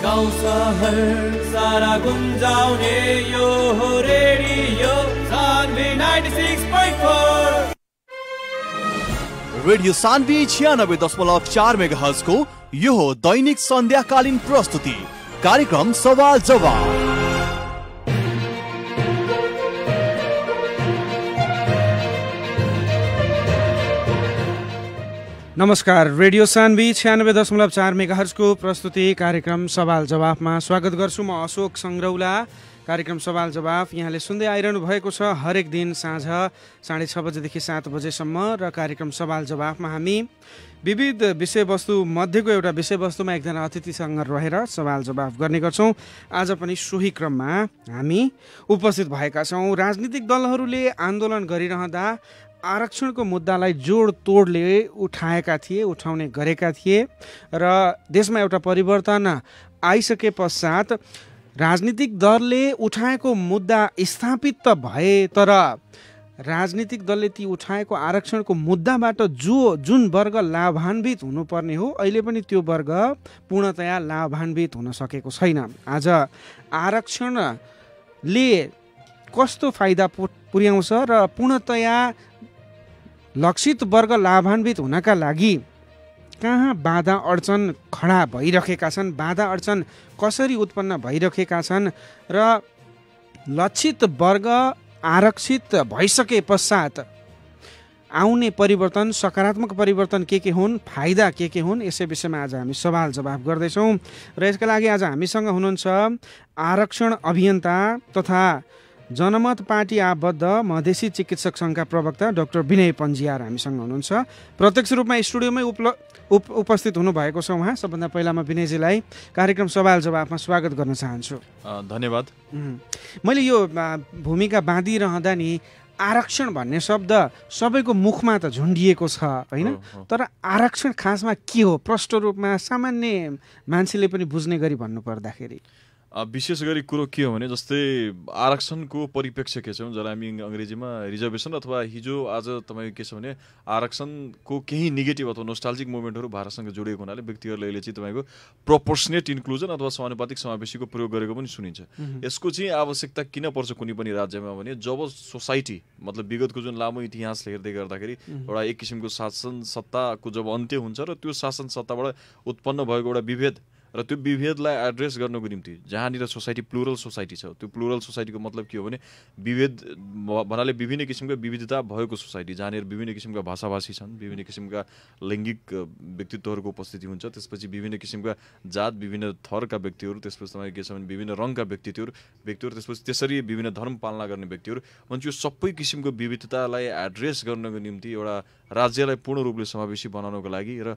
radio Saanvi छ्यानब्बे दशमलव चार मेगा हजको यो दैनिक सन्ध्याकालीन प्रस्तुति कार्यक्रम सवाल जवाब नमस्कार रेडियो सानबी छ्यानब्बे दशमलव चार मेगाहरूको प्रस्तुति कार्यक्रम सवाल जवाफमा स्वागत गर्छु म अशोक सङ्ग्रौला कार्यक्रम सवाल जवाफ यहाँले सुन्दै आइरहनु भएको छ हरेक दिन साँझ साढे छ बजेदेखि सात बजेसम्म र कार्यक्रम सवाल जवाफमा हामी विविध विषयवस्तु मध्येको एउटा विषयवस्तुमा एकजना अतिथिसँग रहेर सवाल जवाफ गर्ने गर्छौँ आज पनि सोही क्रममा हामी उपस्थित भएका छौँ राजनीतिक दलहरूले आन्दोलन गरिरहँदा आरक्षणको मुद्दालाई जोड तोडले उठाएका थिए उठाउने गरेका थिए र देशमा एउटा परिवर्तन आइसके पश्चात राजनीतिक दलले उठाएको मुद्दा स्थापित त भए तर राजनीतिक दलले ती उठाएको आरक्षणको मुद्दाबाट जो जुन वर्ग लाभान्वित हुनुपर्ने हो अहिले पनि त्यो वर्ग पूर्णतया लाभान्वित हुन सकेको छैन आज आरक्षणले कस्तो फाइदा पुर्याउँछ र पूर्णतया लक्षित वर्ग लाभान्वित हुनका लागि कहाँ बाधा अडचन खडा भइरहेका छन् बाधा अडचन कसरी उत्पन्न भइरहेका छन् र लक्षित वर्ग आरक्षित भइसके पश्चात आउने परिवर्तन सकारात्मक परिवर्तन के के हुन् फाइदा के के हुन् यसै विषयमा आज हामी सवाल जवाफ गर्दैछौँ र यसका लागि आज हामीसँग हुनुहुन्छ आरक्षण अभियन्ता तथा जनमत पार्टी आबद्ध मधेसी चिकित्सक सङ्घका प्रवक्ता डाक्टर विनय पन्जियार हामीसँग हुनुहुन्छ प्रत्यक्ष रूपमा स्टुडियोमै उपल उप उपस्थित हुनुभएको छ उहाँ सबभन्दा पहिला म विनयजीलाई कार्यक्रम सवाल जवाफमा स्वागत गर्न चाहन्छु धन्यवाद मैले यो भूमिका बाँधिरहँदा नि आरक्षण भन्ने शब्द सबैको मुखमा त झुन्डिएको छ होइन तर आरक्षण खासमा के हो प्रष्ट रूपमा सामान्य मान्छेले पनि बुझ्ने गरी भन्नु पर्दाखेरि विशेष गरी कुरो के हो भने जस्तै आरक्षणको परिप्रेक्ष्य के छ जसलाई हामी अङ्ग्रेजीमा रिजर्भेसन अथवा हिजो आज तपाईँको के छ भने आरक्षणको केही नेगेटिभ अथवा नोस्टालजिक मुभमेन्टहरू भारतसँग जोडिएको हुनाले व्यक्तिहरूले अहिले चाहिँ तपाईँको प्रपोर्सनेट इन्क्लुजन अथवा समानुपातिक समावेशीको प्रयोग गरेको पनि सुनिन्छ यसको चाहिँ आवश्यकता किन पर्छ कुनै पनि राज्यमा भने जब सोसाइटी मतलब विगतको जुन लामो इतिहासले हेर्दै गर्दाखेरि एउटा एक किसिमको शासन सत्ताको जब अन्त्य हुन्छ र त्यो शासन सत्ताबाट उत्पन्न भएको एउटा विभेद र त्यो विभेदलाई एड्रेस गर्नको निम्ति जहाँनिर सोसाइटी प्लुरल सोसाइटी छ त्यो प्लुरल सोसाइटीको मतलब के हो भने विभेद भन्नाले विभिन्न किसिमको विविधता भएको सोसाइटी जहाँनिर विभिन्न किसिमका भाषाभाषी छन् विभिन्न किसिमका लैङ्गिक व्यक्तित्वहरूको उपस्थिति हुन्छ त्यसपछि विभिन्न किसिमका जात विभिन्न थरका व्यक्तिहरू त्यसपछि तपाईँ के छ भने विभिन्न रङका व्यक्तित्वहरू व्यक्तिहरू त्यसपछि त्यसरी विभिन्न धर्म पालना गर्ने व्यक्तिहरू भन्छ यो सबै किसिमको विविधतालाई एड्रेस गर्नको निम्ति एउटा राज्यलाई पूर्ण रूपले समावेशी बनाउनको लागि र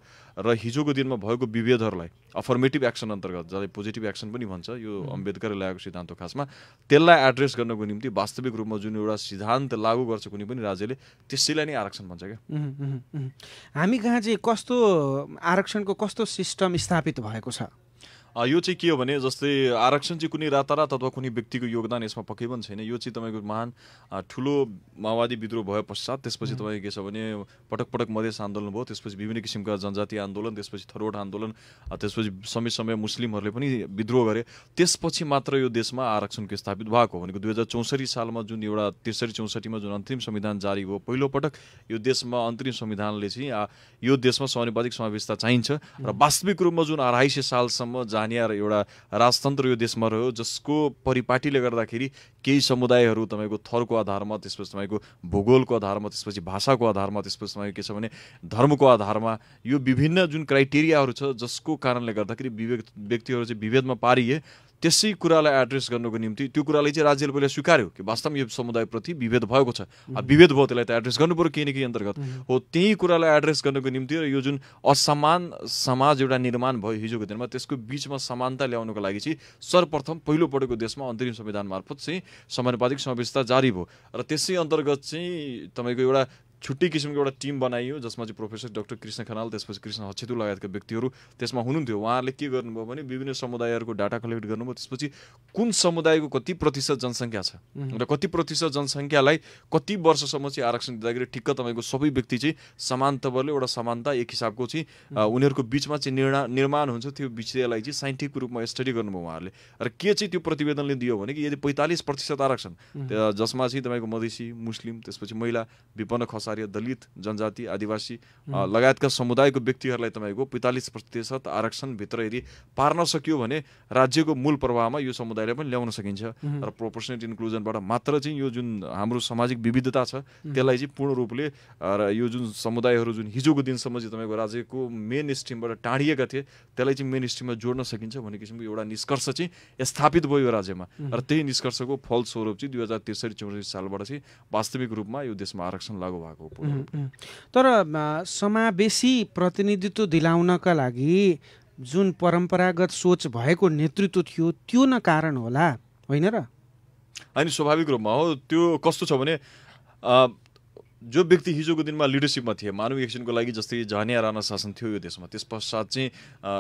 र हिजोको दिनमा भएको विभेदहरूलाई अफर्मेटिभ एक्सन अन्तर्गत जसलाई पोजिटिभ एक्सन पनि भन्छ यो अम्बेदकरले ल्याएको सिद्धान्त खासमा त्यसलाई एड्रेस गर्नको निम्ति वास्तविक रूपमा जुन एउटा सिद्धान्त लागू गर्छ कुनै पनि राज्यले त्यसैलाई नै आरक्षण भन्छ क्या हामी कहाँ चाहिँ कस्तो आरक्षणको कस्तो सिस्टम स्थापित भएको छ यो चाहिँ के हो भने जस्तै आरक्षण चाहिँ कुनै रातारात अथवा कुनै व्यक्तिको योगदान यसमा पक्कै पनि छैन यो चाहिँ तपाईँको महान ठुलो माओवादी विद्रोह भए पश्चात त्यसपछि तपाईँ के छ भने पटक पटक मधेस आन्दोलन भयो त्यसपछि विभिन्न किसिमका जनजाति आन्दोलन त्यसपछि थरोट आन्दोलन त्यसपछि समय समय मुस्लिमहरूले पनि विद्रोह गरे त्यसपछि मात्र यो देशमा आरक्षणको स्थापित भएको भनेको दुई हजार चौसठी सालमा जुन एउटा त्रिसठी चौसठीमा जुन अन्तिम संविधान जारी भयो पहिलोपटक यो देशमा अन्तरिम संविधानले चाहिँ यो देशमा समानुपातिक समावेशता चाहिन्छ र वास्तविक रूपमा जुन अढाई सय सालसम्म स्थानीय एउटा राजतन्त्र यो देशमा रह्यो जसको परिपाटीले गर्दाखेरि केही समुदायहरू तपाईँको थरको आधारमा त्यसपछि तपाईँको भूगोलको आधारमा त्यसपछि भाषाको आधारमा त्यसपछि तपाईँको के छ भने धर्मको आधारमा यो विभिन्न जुन क्राइटेरियाहरू छ जसको कारणले गर्दाखेरि विवेक व्यक्तिहरू चाहिँ विभेदमा पारिए त्यसै कुरालाई एड्रेस गर्नुको निम्ति त्यो कुरालाई चाहिँ राज्यले पहिला स्वीकार्यो कि वास्तवमा यो समुदायप्रति विभेद भएको छ विभेद भयो त्यसलाई त एड्रेस गर्नु पऱ्यो केही न केही अन्तर्गत हो त्यही कुरालाई एड्रेस गर्नुको निम्ति र यो जुन असमान समाज एउटा निर्माण भयो हिजोको दिनमा त्यसको बिचमा समानता ल्याउनको लागि चाहिँ सर्वप्रथम पहिलोपटकको देशमा अन्तरिम संविधान मार्फत चाहिँ समानुपातिक समावेशता जारी भयो र त्यसै अन्तर्गत चाहिँ तपाईँको एउटा छुट्टै किसिमको एउटा टिम बनाइयो जसमा चाहिँ प्रोफेसर डाक्टर कृष्ण खनाल त्यसपछि कृष्ण हछेतु लगायतका व्यक्तिहरू त्यसमा हुनुहुन्थ्यो उहाँहरूले के गर्नुभयो भने विभिन्न समुदायहरूको डाटा कलेक्ट गर्नुभयो त्यसपछि कुन समुदायको कति प्रतिशत जनसङ्ख्या छ र कति प्रतिशत जनसङ्ख्यालाई कति वर्षसम्म चाहिँ आरक्षण दिँदाखेरि ठिक्क तपाईँको सबै व्यक्ति चाहिँ समान तवरले एउटा समानता एक हिसाबको चाहिँ उनीहरूको बिचमा चाहिँ निर्णा निर्माण हुन्छ त्यो विषयलाई चाहिँ साइन्टिफिक रूपमा स्टडी गर्नुभयो उहाँहरूले र के चाहिँ त्यो प्रतिवेदनले दियो भने कि यदि पैँतालिस प्रतिशत आरक्षण जसमा चाहिँ तपाईँको मधेसी मुस्लिम त्यसपछि महिला विपन्न खसा बहुसार्य दलित जनजाति आदिवासी लगायतका समुदायको व्यक्तिहरूलाई तपाईँको पैँतालिस प्रतिशत आरक्षणभित्र यदि पार्न सकियो भने राज्यको मूल प्रवाहमा यो समुदायलाई पनि ल्याउन सकिन्छ र प्रोपोर्सनेट इन्क्लुजनबाट मात्र चाहिँ यो जुन हाम्रो सामाजिक विविधता छ त्यसलाई चाहिँ पूर्ण रूपले र यो जुन समुदायहरू जुन हिजोको दिनसम्म चाहिँ तपाईँको राज्यको मेन स्ट्रिमबाट टाढिएका थिए त्यसलाई चाहिँ मेन स्ट्रिममा जोड्न सकिन्छ भन्ने किसिमको एउटा निष्कर्ष चाहिँ स्थापित भयो राज्यमा र त्यही निष्कर्षको फलस्वरूप चाहिँ दुई हजार त्रिसठी चौसठी सालबाट चाहिँ वास्तविक रूपमा यो देशमा आरक्षण लागू भएको भएको तर समावेशी प्रतिनिधित्व दिलाउनका लागि जुन परम्परागत सोच भएको नेतृत्व थियो त्यो न कारण होला होइन र होइन स्वाभाविक रूपमा हो त्यो कस्तो छ भने जो व्यक्ति हिजोको दिनमा लिडरसिपमा थिए मानव एक्सनको लागि जस्तै झनिया राणा शासन थियो यो देशमा त्यस पश्चात चाहिँ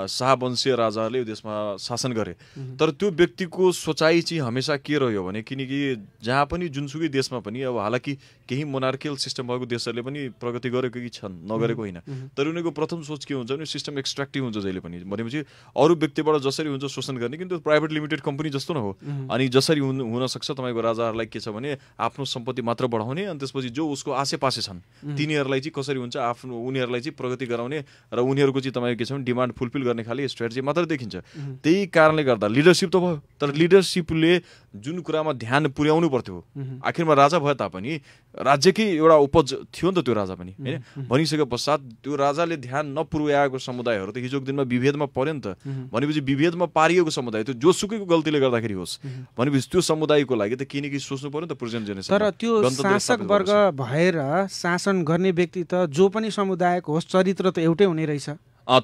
शाहवंशीय राजाहरूले यो देशमा शासन गरे तर त्यो व्यक्तिको सोचाइ चाहिँ हमेसा के रह्यो भने किनकि जहाँ पनि जुनसुकै देशमा पनि अब हालाकि केही मोनार्कियल सिस्टम भएको देशहरूले पनि प्रगति गरेको कि छन् नगरेको होइन तर उनीहरूको प्रथम सोच के हुन्छ भने सिस्टम एक्सट्र्याक्टिभ हुन्छ जहिले पनि भनेपछि अरू व्यक्तिबाट जसरी हुन्छ शोषण गर्ने किन त्यो प्राइभेट लिमिटेड कम्पनी जस्तो न हो अनि जसरी हुनसक्छ तपाईँको राजाहरूलाई के छ भने आफ्नो सम्पत्ति मात्र बढाउने अनि त्यसपछि जो उसको आशा पासे पासे छन् तिनीहरूलाई चाहिँ कसरी हुन्छ आफ्नो उनीहरूलाई चाहिँ प्रगति गराउने र उनीहरूको चाहिँ तपाईँको के छ भने डिमान्ड फुलफिल गर्ने खाले स्ट्रेटेजी मात्र देखिन्छ त्यही कारणले गर्दा लिडरसिप त भयो तर लिडरसिपले जुन कुरामा ध्यान पुर्याउनु पर्थ्यो आखिरमा राजा भए तापनि राज्यकै एउटा उपज थियो नि त त्यो राजा पनि होइन भनिसके पश्चात त्यो राजाले ध्यान नपुर्याएको समुदायहरू त हिजोको दिनमा विभेदमा पर्यो नि त भनेपछि विभेदमा पारिएको समुदाय त्यो जोसुकैको गल्तीले गर्दाखेरि होस् भनेपछि त्यो समुदायको लागि त केही सोच्नु पर्यो नि त प्रेजेन्ट जेनेरेसन तर त्यो शासक वर्ग भएर शासन गर्ने व्यक्ति त जो पनि समुदायको होस् चरित्र त एउटै हुने रहेछ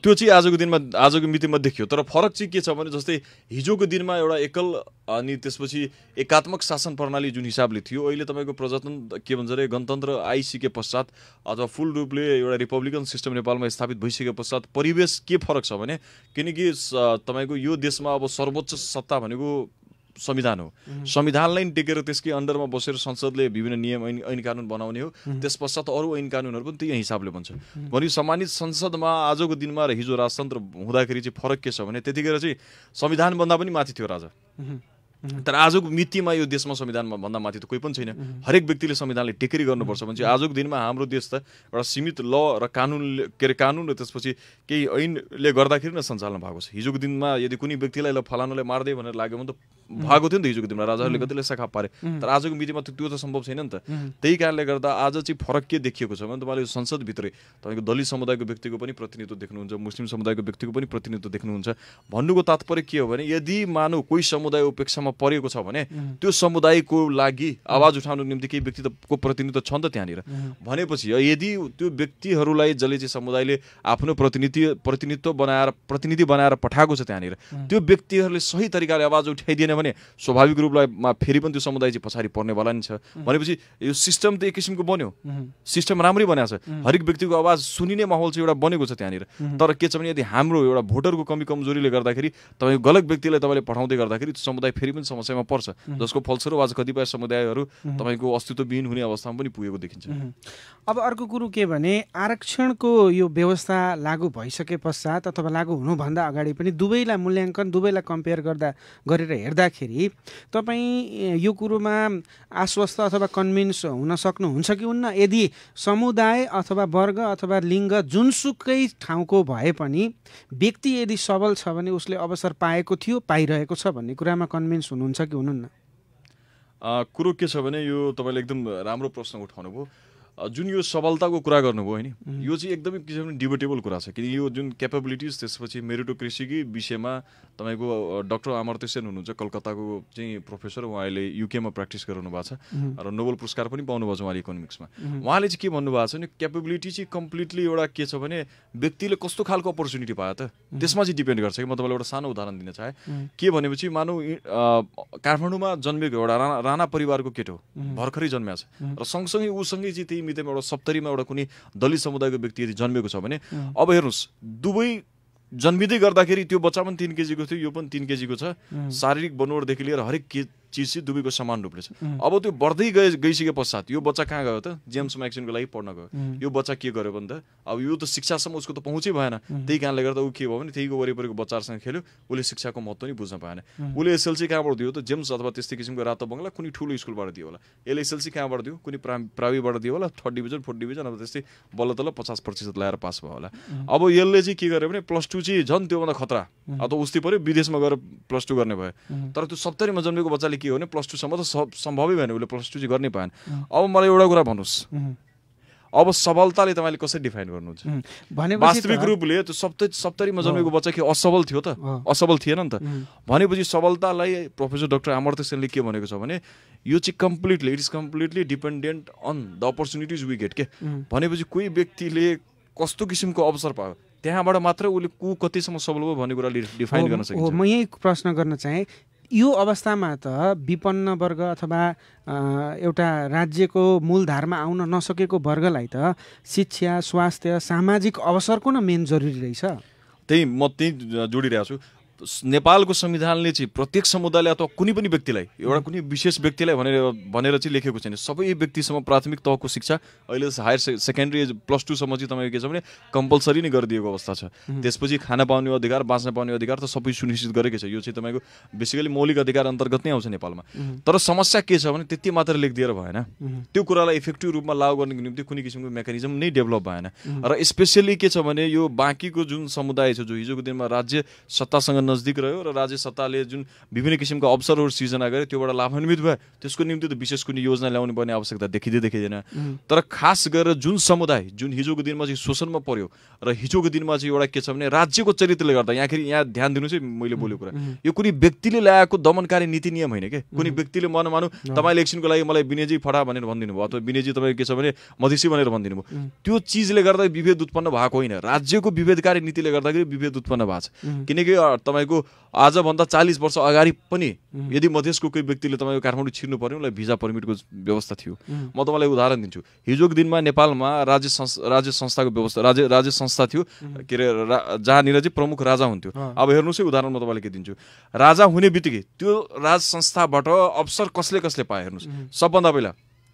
त्यो चाहिँ आजको दिनमा आजको मितिमा देखियो तर फरक चाहिँ के छ भने जस्तै हिजोको दिनमा एउटा एकल अनि त्यसपछि एकात्मक शासन प्रणाली जुन हिसाबले थियो अहिले तपाईँको प्रजातन्त्र के भन्छ अरे गणतन्त्र आइसके पश्चात अथवा फुल रूपले एउटा रिपब्लिकन सिस्टम नेपालमा स्थापित भइसके पश्चात परिवेश के फरक छ भने किनकि तपाईँको यो देशमा अब सर्वोच्च सत्ता भनेको संविधान हो संविधानलाई टेकेर त्यसकै अन्डरमा बसेर संसदले विभिन्न नियम ऐन ऐन कानुन बनाउने हो त्यस पश्चात अरू ऐन कानुनहरू पनि त्यही हिसाबले बन्छ भने सम्मानित संसदमा आजको दिनमा र हिजो राजतन्त्र हुँदाखेरि चाहिँ फरक के छ भने त्यतिखेर चाहिँ संविधानभन्दा पनि माथि थियो राजा तर आजको मितिमा यो देशमा संविधानमा भन्दा माथि त कोही पनि छैन हरेक व्यक्तिले संविधानले टेकरी गर्नुपर्छ भने चाहिँ आजको दिनमा हाम्रो देश त एउटा सीमित ल र कानुनले के अरे कानुन र त्यसपछि केही ऐनले गर्दाखेरि नै सञ्चालन भएको छ हिजोको दिनमा यदि कुनै व्यक्तिलाई ल फलानुलाई मार्दै भनेर लाग्यो भने त भएको थियो नि त हिजोको दिनमा राजाहरूले कतिले सखा पारे तर आजको मितिमा त त्यो त सम्भव छैन नि त त्यही कारणले गर्दा आज चाहिँ फरक के देखिएको छ भने तपाईँले संसदभित्रै तपाईँको दलित समुदायको व्यक्तिको पनि प्रतिनिधित्व देख्नुहुन्छ मुस्लिम समुदायको व्यक्तिको पनि प्रतिनिधित्व देख्नुहुन्छ भन्नुको तात्पर्य के हो भने यदि मानव कोही समुदाय उपेक्षामा परेको छ भने त्यो समुदायको लागि आवाज उठाउनु निम्ति केही व्यक्तिको प्रतिनिधित्व छ नि त त्यहाँनिर भनेपछि यदि त्यो व्यक्तिहरूलाई जसले चाहिँ समुदायले आफ्नो प्रतिनिधि प्रतिनिधित्व बनाएर प्रतिनिधि बनाएर पठाएको छ त्यहाँनिर त्यो व्यक्तिहरूले सही तरिकाले आवाज उठाइदिएन किनभने स्वाभाविक रूपलाई फेरि पनि त्यो समुदाय चाहिँ पछाडि पर्नेवाला नि छ भनेपछि यो सिस्टम त एक किसिमको बन्यो सिस्टम राम्रै बनाएको छ हरेक व्यक्तिको आवाज सुनिने माहौल चाहिँ एउटा बनेको छ त्यहाँनिर तर के छ भने यदि हाम्रो एउटा भोटरको कमी कमजोरीले गर्दाखेरि तपाईँको गलत व्यक्तिलाई तपाईँले पठाउँदै गर्दाखेरि त्यो समुदाय फेरि पनि समस्यामा पर्छ जसको फलस्वरूप आज कतिपय समुदायहरू तपाईँको अस्तित्वविहीन हुने अवस्थामा पनि पुगेको देखिन्छ अब अर्को कुरो के भने आरक्षणको यो व्यवस्था लागू भइसके पश्चात अथवा लागू हुनुभन्दा अगाडि पनि दुवैलाई मूल्याङ्कन दुवैलाई कम्पेयर गर्दा गरेर हेर्दा गर्दाखेरि तपाईँ यो कुरोमा आश्वस्त अथवा कन्भिन्स हुन सक्नुहुन्छ कि हुन्न यदि समुदाय अथवा वर्ग अथवा लिङ्ग जुनसुकै ठाउँको भए पनि व्यक्ति यदि सबल छ भने उसले अवसर पाएको थियो पाइरहेको छ भन्ने कुरामा कन्भिन्स हुनुहुन्छ कि हुनुहुन्न कुरो के छ भने यो तपाईँले एकदम राम्रो प्रश्न उठाउनुभयो जुन यो सबलताको कुरा गर्नुभयो होइन यो चाहिँ एकदमै किसिमले डिबेटेबल कुरा छ किनकि यो जुन क्यापेबिलिटिज त्यसपछि मेरिटोक्रेसीकै विषयमा तपाईँको डक्टर अमर्त्य सेन हुनुहुन्छ कलकत्ताको चाहिँ प्रोफेसर उहाँले युकेमा प्र्याक्टिस गराउनु भएको छ र नोबल पुरस्कार पनि पाउनुभएको छ उहाँले इकोनोमिक्समा उहाँले चाहिँ के भन्नुभएको छ भने क्यापेबिलिटी चाहिँ कम्प्लिटली एउटा के छ भने व्यक्तिले कस्तो खालको अपर्च्युनिटी पायो त त्यसमा चाहिँ डिपेन्ड गर्छ कि म तपाईँलाई एउटा सानो उदाहरण दिन चाहे के भनेपछि मानव काठमाडौँमा जन्मेको एउटा राणा परिवारको केटो भर्खरै जन्मिएको छ र सँगसँगै उसँगै चाहिँ त्यही मितिमा एउटा सप्तरीमा एउटा कुनै दलित समुदायको व्यक्ति यदि जन्मेको छ भने अब हेर्नुहोस् दुवै जन्मिँदै गर्दाखेरि त्यो बच्चा पनि तिन केजीको थियो यो पनि तिन केजीको छ शारीरिक बनोटदेखि लिएर हरेक के चिज चाहिँ दुवैको समान रूपले छ अब त्यो बढ्दै गए गइसके पश्चात यो बच्चा कहाँ गयो त जेम्स म्याक्सिनको लागि पढ्न गयो यो बच्चा के गर्यो भन्दा अब यो त शिक्षासम्म उसको त पहुँचै भएन त्यही कारणले गर्दा ऊ के भयो भने त्यहीको वरिपरिको बच्चाहरूसँग खेल्यो उसले शिक्षाको महत्त्व नै बुझ्न पाएन उसले एसएलसी कहाँबाट दियो त जेम्स अथवा त्यस्तै किसिमको रातो बङ्गला कुनै ठुलो स्कुलबाट दियो होला यसले एसएलसी कहाँबाट दियो कुनै प्रा प्राविबाट दियो होला थर्ड डिभिजन फोर्थ डिभिजन अब त्यस्तै बल्ल तल्ल पचास प्रतिशत ल्याएर पास भयो होला अब यसले चाहिँ के गर्यो भने प्लस टू चाहिँ झन् त्योभन्दा खतरा अथवा उस्तै पऱ्यो विदेशमा गएर प्लस टू गर्ने भयो तर त्यो सप्तरीमा जन्मेको बच्चाले के हो भने प्लस टूसम्म त सम्भवै भएन उसले प्लस टू चाहिँ गर्नै पाएन अब मलाई एउटा कुरा भन्नुहोस् अब सबलताले तपाईँले कसरी डिफाइन गर्नुहुन्छ वास्तविक रूपले त्यो सप्त सप्तरीमा जन्मेको बच्चा के असबल थियो त असबल थिएन नि त भनेपछि सबलतालाई प्रोफेसर डक्टर अमर्त्य सेनले के भनेको छ भने यो चाहिँ completely it is completely dependent on the opportunities we get के भनेपछि कोही व्यक्तिले कस्तो किसिमको अवसर पायो त्यहाँबाट मात्र उसले को कतिसम्म सबल भयो भन्ने कुरा डिफाइन गर्न सक्छ म यही प्रश्न गर्न चाहेँ यो अवस्थामा त विपन्न वर्ग अथवा एउटा राज्यको मूलधारमा आउन नसकेको वर्गलाई त शिक्षा स्वास्थ्य सामाजिक अवसरको न मेन जरुरी रहेछ त्यही म त्यही जोडिरहेको छु नेपालको संविधानले चाहिँ प्रत्येक समुदायले अथवा कुनै पनि व्यक्तिलाई एउटा कुनै विशेष व्यक्तिलाई भनेर भनेर चाहिँ लेखेको छैन सबै व्यक्तिसम्म प्राथमिक तहको शिक्षा अहिले हायर से सेकेन्ड्री प्लस टूसम्म चाहिँ तपाईँको के छ भने कम्पलसरी नै गरिदिएको अवस्था छ त्यसपछि खान पाउने अधिकार बाँच्न पाउने अधिकार त सबै सुनिश्चित गरेकै छ यो चाहिँ तपाईँको बेसिकली मौलिक अधिकार अन्तर्गत नै आउँछ नेपालमा तर समस्या के छ भने त्यति मात्र लेखिदिएर भएन त्यो कुरालाई इफेक्टिभ रूपमा लागू गर्नको निम्ति कुनै किसिमको मेकानिजम नै डेभलप भएन र स्पेसियली के छ भने यो बाँकीको जुन समुदाय छ जो हिजोको दिनमा राज्य सत्तासँग नजिक रह्यो र राज्य सत्ताले जुन विभिन्न किसिमका अवसरहरू सिर्जना गरे त्योबाट लाभान्वित भयो त्यसको निम्ति त विशेष कुनै योजना ल्याउनु पर्ने आवश्यकता देखिँदै देखिँदैन तर खास गरेर जुन समुदाय जुन हिजोको दिनमा चाहिँ शोषणमा पर्यो र हिजोको दिनमा चाहिँ एउटा के छ भने राज्यको चरित्रले गर्दा यहाँखेरि यहाँ ध्यान दिनु चाहिँ मैले बोलेको कुरा यो कुनै व्यक्तिले ल्याएको दमनकारी नीति नियम होइन क्या कुनै व्यक्तिले मन मानु तपाईँले एकछिनको लागि मलाई विनयजी फटा भनेर भनिदिनु भयो अथवा विनयजी तपाईँ के छ भने मधेसी भनेर भनिदिनु भयो त्यो चिजले गर्दा विभेद उत्पन्न भएको होइन राज्यको विभेदकारी नीतिले गर्दाखेरि विभेद उत्पन्न भएको छ किनकि तपाईँको आजभन्दा चालिस वर्ष अगाडि पनि यदि मधेसको कोही व्यक्तिले तपाईँको काठमाडौँ छिर्नु पऱ्यो उसलाई भिजा पर्मिटको व्यवस्था थियो म तपाईँलाई उदाहरण दिन्छु हिजोको दिनमा नेपालमा राज्य संस्था राज्य संस्थाको व्यवस्था राज्य राज्य संस्था थियो के अरे जहाँनिर चाहिँ प्रमुख राजा हुन्थ्यो अब हेर्नुहोस् है उदाहरण म तपाईँलाई के दिन्छु राजा हुने बित्तिकै त्यो राज संस्थाबाट अवसर कसले कसले पाए हेर्नुहोस् सबभन्दा पहिला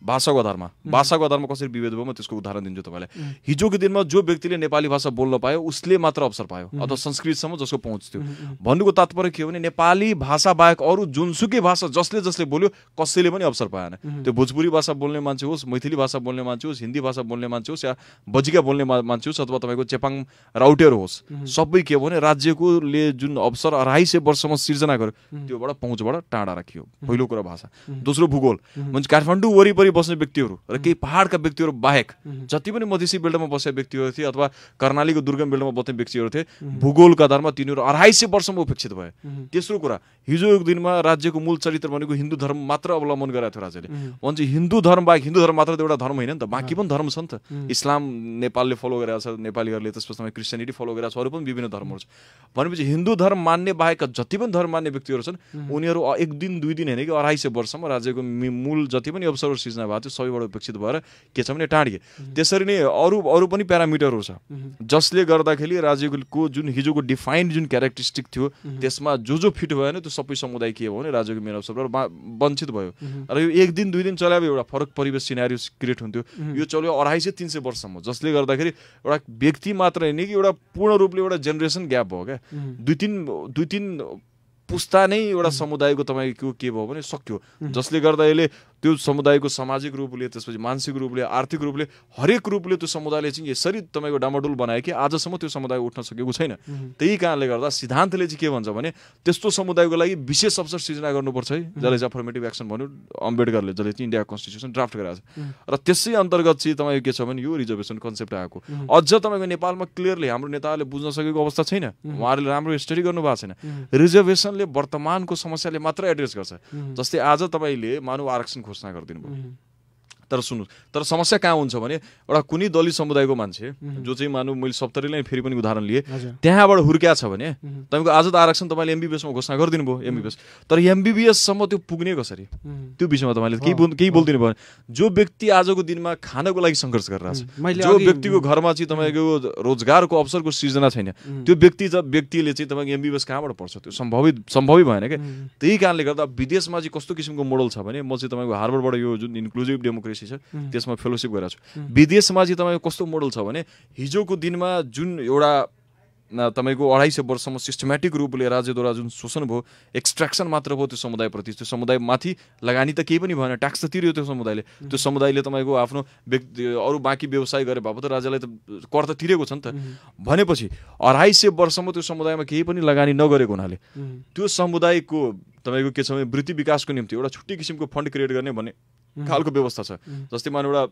भाषाको आधारमा भाषाको आधारमा कसरी विभेद भयो म त्यसको उदाहरण दिन्छु तपाईँलाई हिजोको दिनमा जो व्यक्तिले नेपाली भाषा बोल्न पायो उसले मात्र अवसर पायो अथवा संस्कृतसम्म जसको पहुँच थियो भन्नुको तात्पर्य के हो भने नेपाली भाषा बाहेक अरू जुनसुकै भाषा जसले जसले बोल्यो कसैले पनि अवसर पाएन त्यो भोजपुरी भाषा बोल्ने मान्छे होस् मैथिली भाषा बोल्ने मान्छे होस् हिन्दी भाषा बोल्ने मान्छे होस् या बजिका बोल्ने मान्छे होस् अथवा तपाईँको चेपाङ राउटेर होस् सबै के हो भने राज्यकोले जुन अवसर अढाई सय वर्षमा सिर्जना गर्यो त्योबाट पहुँचबाट टाढा राखियो पहिलो कुरा भाषा दोस्रो भूगोल काठमाडौँ वरिपरि बस्ने व्यक्तिहरू र केही पहाडका व्यक्तिहरू बाहेक जति पनि मधेसी बेल्टमा बसेका व्यक्तिहरू थिए अथवा कर्णालीको दुर्गम बेल्टमा बस्ने व्यक्तिहरू थिए भूगोलका आधारमा तिनीहरू अढाई सय वर्षमा उपेक्षित भए तेस्रो कुरा हिजो एक दिनमा राज्यको मूल चरित्र भनेको हिन्दू धर्म मात्र अवलम्बन गराएको थियो राज्यले भन्छ हिन्दू धर्म बाहेक हिन्दू धर्म मात्र त एउटा धर्म होइन नि त बाँकी पनि धर्म छ नि त इस्लाम नेपालले फलो गरेर छ नेपालीहरूले त्यसपछि समय फलो गरेर छ अरू पनि विभिन्न धर्महरू छ भनेपछि हिन्दू धर्म मान्ने बाहेकका जति पनि धर्म मान्ने व्यक्तिहरू छन् उनीहरू एक दिन दुई दिन होइन कि अढाई सय वर्षमा राज्यको मूल जति पनि अवसर सिरिजमा भएको थियो सबैबाट उपेक्षित भएर के छ भने टाढिए त्यसरी नै अरू अरू पनि प्यारामिटरहरू छ जसले गर्दाखेरि राज्यको जुन हिजोको डिफाइन्ड जुन क्यारेक्टरिस्टिक थियो त्यसमा जो जो फिट भएन त्यो सबै समुदाय के हो भने राज्यको मेरो सबै वञ्चित भयो र यो एक दिन दुई दिन चलायो एउटा फरक परिवेश सिनारी क्रिएट हुन्थ्यो यो चल्यो अढाई सय तिन सय वर्षसम्म जसले गर्दाखेरि एउटा व्यक्ति मात्र होइन कि एउटा पूर्ण रूपले एउटा जेनेरेसन ग्याप भयो क्या दुई तिन दुई तिन पुस्ता नै एउटा समुदायको तपाईँको के भयो भने सक्यो जसले गर्दा यसले त्यो समुदायको सामाजिक रूपले त्यसपछि मानसिक रूपले आर्थिक रूपले हरेक रूपले त्यो समुदायले चाहिँ यसरी तपाईँको डामाडोल बनायो कि आजसम्म त्यो समुदाय उठ्न सकेको छैन त्यही कारणले गर्दा सिद्धान्तले चाहिँ के भन्छ भने त्यस्तो समुदायको लागि विशेष अवसर सिर्जना गर्नुपर्छ है जसले चाहिँ अफर्मेटिभ एक्सन भन्यो अम्बेडकरले जसले चाहिँ इन्डिया कन्स्टिट्युसन ड्राफ्ट गराएको छ र त्यसै अन्तर्गत चाहिँ तपाईँको के छ भने यो रिजर्भेसन कन्सेप्ट आएको अझ तपाईँको नेपालमा क्लियरली हाम्रो नेताहरूले बुझ्न सकेको अवस्था छैन उहाँहरूले राम्रो स्टडी गर्नु भएको छैन रिजर्भेसनले वर्तमानको समस्याले मात्र एड्रेस गर्छ जस्तै आज तपाईँले मानव आरक्षण घोषणा गरिदिनु भयो तर सुन्नु तर समस्या कहाँ हुन्छ भने एउटा कुनै दलित समुदायको मान्छे जो चाहिँ मानव मैले सप्तरीले फेरि पनि उदाहरण लिएँ त्यहाँबाट हुर्क्या छ भने तपाईँको आज त आरक्षण तपाईँले एमबिबिएसमा घोषणा गरिदिनु भयो एमबिबिएस तर एमबिबिएससम्म त्यो पुग्ने कसरी त्यो विषयमा तपाईँले केही बोल केही बोलिदिनु भयो जो व्यक्ति आजको दिनमा खानाको लागि सङ्घर्ष गरिरहेको छ जो व्यक्तिको घरमा चाहिँ तपाईँको रोजगारको अवसरको सिर्जना छैन त्यो व्यक्ति व्यक्तिले चाहिँ तपाईँको एमबिबिएस कहाँबाट पर्छ त्यो सम्भवित सम्भवै भएन क्या त्यही कारणले गर्दा विदेशमा चाहिँ कस्तो किसिमको मोडल छ भने म चाहिँ तपाईँको हार्बरबाट यो जुन इन्क्लुजिभ डेमोक्रेसी युनिभर्सिटी छ त्यसमा फेलोसिप गरेको छु विदेशमा चाहिँ तपाईँको कस्तो मोडल छ भने हिजोको दिनमा जुन एउटा तपाईँको अढाई सय वर्षसम्म सिस्टमेटिक रूपले राज्यद्वारा जुन शोषण भयो एक्सट्र्याक्सन मात्र भयो त्यो समुदायप्रति त्यो समुदायमाथि लगानी त केही पनि भएन ट्याक्स त तिर्यो त्यो समुदायले त्यो समुदायले तपाईँको आफ्नो व्यक्ति अरू बाँकी व्यवसाय गरे बापत राज्यलाई त कर त तिरेको छ नि त भनेपछि अढाई सय वर्षसम्म त्यो समुदायमा केही पनि लगानी नगरेको हुनाले त्यो समुदायको तपाईँको के छ भने वृत्ति विकासको निम्ति एउटा छुट्टी किसिमको फन्ड क्रिएट गर्ने भन्ने खालको व्यवस्था छ जस्तै मान एउटा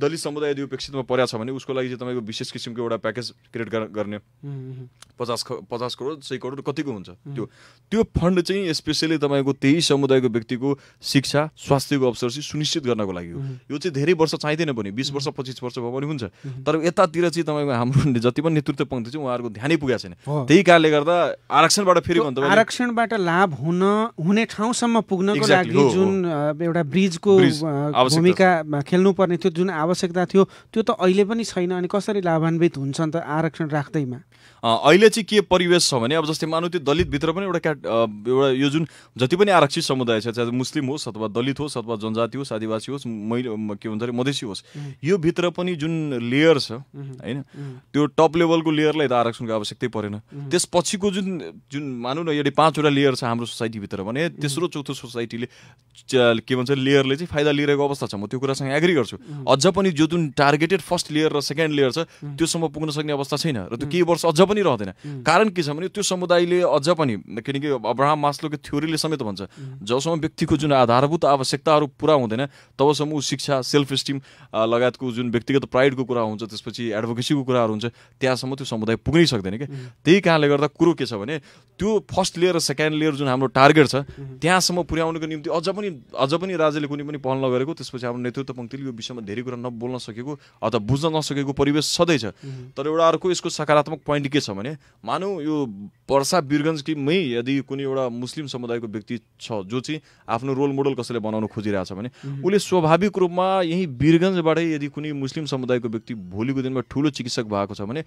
दलित समुदाय यदि उपेक्षितमा परेको छ भने उसको लागि चाहिँ तपाईँको विशेष किसिमको एउटा प्याकेज क्रिएट गर्ने पचास पचास करोड सय करोड कतिको हुन्छ त्यो त्यो फन्ड चाहिँ स्पेसियली तपाईँको त्यही समुदायको व्यक्तिको शिक्षा स्वास्थ्यको अवसर चाहिँ सुनिश्चित गर्नको लागि हो यो चाहिँ धेरै वर्ष चाहिँदैन पनि बिस वर्ष पच्चिस वर्ष भयो भने हुन्छ तर यतातिर चाहिँ तपाईँको हाम्रो जति पनि नेतृत्व पङ्क्ति चाहिँ उहाँहरूको ध्यानै पुगेको छैन त्यही कारणले गर्दा आरक्षणबाट फेरि आरक्षणबाट लाभ हुन हुने ठाउँसम्म पुग्नको लागि जुन एउटा ब्रिजको भूमिका खेल्नुपर्ने थियो जुन आवश्यकता थियो त्यो त अहिले पनि छैन अनि कसरी लाभान्वित हुन्छन् त आरक्षण राख्दैमा अहिले चाहिँ के परिवेश छ भने अब जस्तै मानौ त्यो दलितभित्र पनि एउटा क्या एउटा यो जुन जति पनि आरक्षित समुदाय छ चाहे मुस्लिम होस् अथवा दलित होस् अथवा जनजाति होस् आदिवासी होस् मैले के भन्छ अरे मधेसी होस् यो भित्र पनि जुन लेयर छ होइन त्यो टप लेभलको लेयरलाई त आरक्षणको आवश्यकतै परेन त्यसपछिको जुन जुन मानौँ न यदि पाँचवटा लेयर छ हाम्रो सोसाइटीभित्र भने तेस्रो चौथो सोसाइटीले के भन्छ लेयरले चाहिँ फाइदा लिइरहेको अवस्था छ म त्यो कुरासँग एग्री गर्छु अझ पनि जो जुन टार्गेटेड फर्स्ट लेयर र सेकेन्ड लेयर छ त्योसम्म पुग्न सक्ने अवस्था छैन र त्यो केही वर्ष अझ पनि रहँदैन कारण के छ भने त्यो समुदायले अझ पनि किनकि अब्राहम मास्लोको थ्योरीले समेत भन्छ जबसम्म व्यक्तिको जुन आधारभूत आवश्यकताहरू पुरा हुँदैन तबसम्म ऊ शिक्षा सेल्फ स्टिम लगायतको जुन व्यक्तिगत प्राइडको कुरा हुन्छ त्यसपछि एडभोकेसीको कुराहरू हुन्छ त्यहाँसम्म त्यो समुदाय पुग्नै सक्दैन क्या त्यही कारणले गर्दा कुरो के छ भने त्यो फर्स्ट लेयर सेकेन्ड लेयर जुन हाम्रो टार्गेट छ त्यहाँसम्म पुर्याउनुको निम्ति अझ पनि अझ पनि राज्यले कुनै पनि पहल नगरेको त्यसपछि हाम्रो नेतृत्व पङ्क्तिले यो विषयमा धेरै कुरा नबोल्न सकेको अथवा बुझ्न नसकेको परिवेश सधैँ छ तर एउटा अर्को यसको सकारात्मक पोइन्ट के छ भने मानौँ यो वर्षा बिरगन्जकीमै यदि कुनै एउटा मुस्लिम समुदायको व्यक्ति छ जो चाहिँ आफ्नो रोल मोडल कसैले बनाउन खोजिरहेछ भने उसले स्वाभाविक रूपमा यहीँ बिरगन्जबाटै यदि कुनै मुस्लिम समुदायको व्यक्ति भोलिको दिनमा ठुलो चिकित्सक भएको छ भने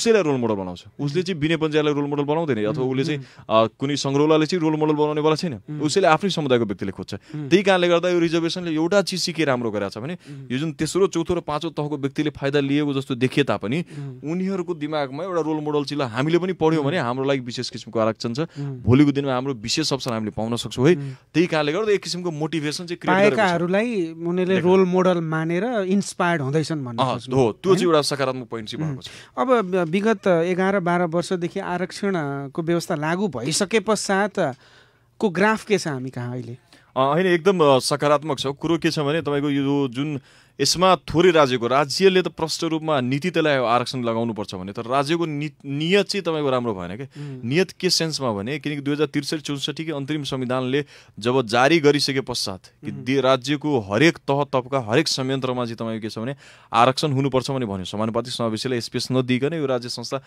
उसैलाई रोल मोडल बनाउँछ उसले चाहिँ विनय पन्जालाई रोल मोडल बनाउँदैन अथवा उसले चाहिँ कुनै सङ्ग्रौलाले चाहिँ रोल मोडल बनाउनेवाला छैन उसैले आफ्नै समुदायको व्यक्तिले खोज्छ त्यही कारणले गर्दा यो रिजर्भेसनले एउटा चिज सिके राम्रो गराएको छ भने यो जुन तेस्रो चौथो र पाँचौँ तहको व्यक्तिले फाइदा लिएको जस्तो देखिए तापनि उनीहरूको दिमागमा एउटा रोल मोडल चिज हामीले पनि पढ्यौँ भने हाम्रो लागि विशेष किसिमको आरक्षण छ भोलिको दिनमा हाम्रो विशेष अवसर हामीले पाउन सक्छौँ है त्यही कारणले गर्दा एक किसिमको मोटिभेसन चाहिँ उनीहरूले रोल मोडल मानेर इन्सपायर्ड हुँदैछन् भन्नु हो त्यो चाहिँ एउटा सकारात्मक पोइन्ट चाहिँ अब विगत एघार बाह्र वर्षदेखि आरक्षणको व्यवस्था व्यवस्था लागू भइसके को ग्राफ के छ हामी कहाँ अहिले होइन एकदम सकारात्मक छ कुरो के छ भने तपाईँको यो जुन यसमा थोरै राज्यको राज्यले त प्रष्ट रूपमा नीति त्यसलाई आरक्षण लगाउनुपर्छ भने तर राज्यको नि नियत चाहिँ तपाईँको राम्रो भएन क्या नियत के सेन्समा भने किनकि दुई हजार त्रिसठी चौसठीकै अन्तरिम संविधानले जब जारी गरिसके पश्चात कि राज्यको हरेक तह तपका हरेक संयन्त्रमा चाहिँ तपाईँको के छ भने आरक्षण हुनुपर्छ भने भन्यो समानुपातिक समावेशीलाई स्पेस नदिइकन यो राज्य संस्था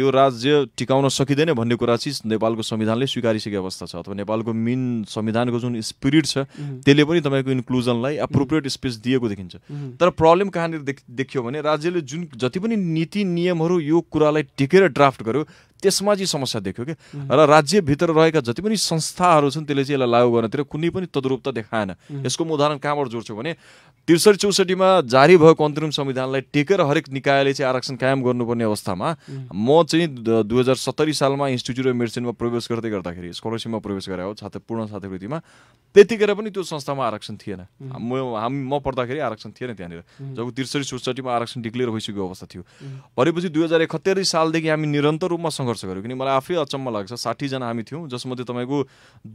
यो राज्य टिकाउन सकिँदैन भन्ने कुरा चाहिँ नेपालको संविधानले स्वीकारिसके अवस्था छ अथवा नेपालको मेन संविधानको जुन स्पिरिट छ त्यसले पनि तपाईँको इन्क्लुजनलाई एप्रोप्रिएट स्पेस दिएको देखिन्छ तर प्रब्लम कहाँनिर देखियो भने राज्यले जुन जति पनि नीति नियमहरू यो कुरालाई टेकेर ड्राफ्ट गर्यो त्यसमा चाहिँ समस्या देख्यो कि र राज्यभित्र रहेका जति पनि संस्थाहरू छन् त्यसले चाहिँ यसलाई लागू गर्नतिर कुनै पनि तदरूपता देखाएन यसको म उदाहरण कहाँबाट जोड्छु भने त्रिसठी चौसठीमा जारी भएको अन्तरिम संविधानलाई टेकेर हरेक निकायले चाहिँ आरक्षण कायम गर्नुपर्ने अवस्थामा म चाहिँ दुई हजार सत्तरी सालमा इन्स्टिच्युट अफ मेडिसिनमा प्रवेश गर्दै गर्दाखेरि स्कलरसिपमा प्रवेश गरेको छात्र पूर्ण छात्रवृत्तिमा त्यतिखेर पनि त्यो संस्थामा आरक्षण थिएन म हामी म पढ्दाखेरि आरक्षण थिएन त्यहाँनिर जब त्रिसठी चौसठीमा आरक्षण डिक्लेयर भइसकेको अवस्था थियो भनेपछि दुई हजार एकहत्तरी सालदेखि हामी निरन्तर रूपमा सङ्घर्ष गऱ्यो किन मलाई आफै अचम्म लाग्छ साठीजना हामी थियौँ जसमध्ये तपाईँको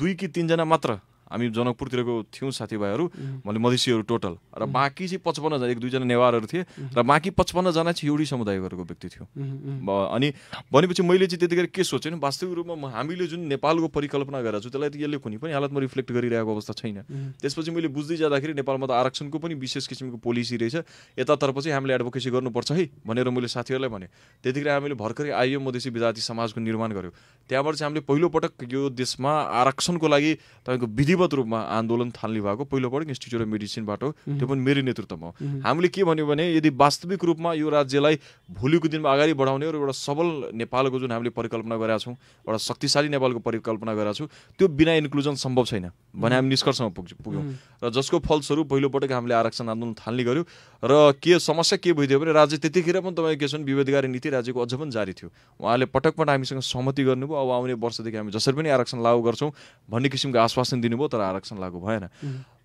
दुई कि तिनजना मात्र हामी जनकपुरतिरको थियौँ साथीभाइहरू मैले मधेसीहरू टोटल र बाँकी चाहिँ पचपन्नजना एक दुईजना नेवारहरू थिए र बाँकी पचपन्नजना चाहिँ एउटै समुदायहरूको व्यक्ति थियो अनि भनेपछि मैले चाहिँ त्यतिखेर के सोचेँ वास्तविक रूपमा हामीले जुन नेपालको परिकल्पना गरेर छु त्यसलाई त यसले कुनै पनि हालतमा रिफ्लेक्ट गरिरहेको अवस्था छैन त्यसपछि मैले बुझ्दै जाँदाखेरि नेपालमा त आरक्षणको पनि विशेष किसिमको पोलिसी रहेछ यतातर्फ चाहिँ हामीले एडभोकेसी गर्नुपर्छ है भनेर मैले साथीहरूलाई भने त्यतिखेर हामीले भर्खरै आयो मधेसी विद्यार्थी समाजको निर्माण गर्यो त्यहाँबाट चाहिँ हामीले पहिलोपटक यो देशमा आरक्षणको लागि तपाईँको विधिवत विधिवत रूपमा आन्दोलन थाल्ने भएको पटक इन्स्टिच्युट अफ मेडिसिनबाट त्यो पनि मेरो नेतृत्वमा हो हामीले के भन्यो भने यदि वास्तविक रूपमा यो राज्यलाई भोलिको दिनमा अगाडि बढाउने र एउटा सबल नेपालको जुन हामीले परिकल्पना गरेका छौँ एउटा शक्तिशाली नेपालको परिकल्पना गरेका छौँ त्यो बिना इन्क्लुजन सम्भव छैन भने हामी निष्कर्षमा पुग्छौँ पुग्यौँ र जसको फलस्वरूप पहिलोपटक हामीले आरक्षण आन्दोलन थाल्ने गर्यो र के समस्या के भइदियो भने राज्य त्यतिखेर पनि तपाईँको के छ भने विभेदकारी नीति राज्यको अझ पनि जारी थियो उहाँले पटक पटक हामीसँग सहमति गर्नुभयो अब आउने वर्षदेखि हामी जसरी पनि आरक्षण लागू गर्छौँ भन्ने किसिमको आश्वासन दिनुभयो भयो तर आरक्षण लागु भएन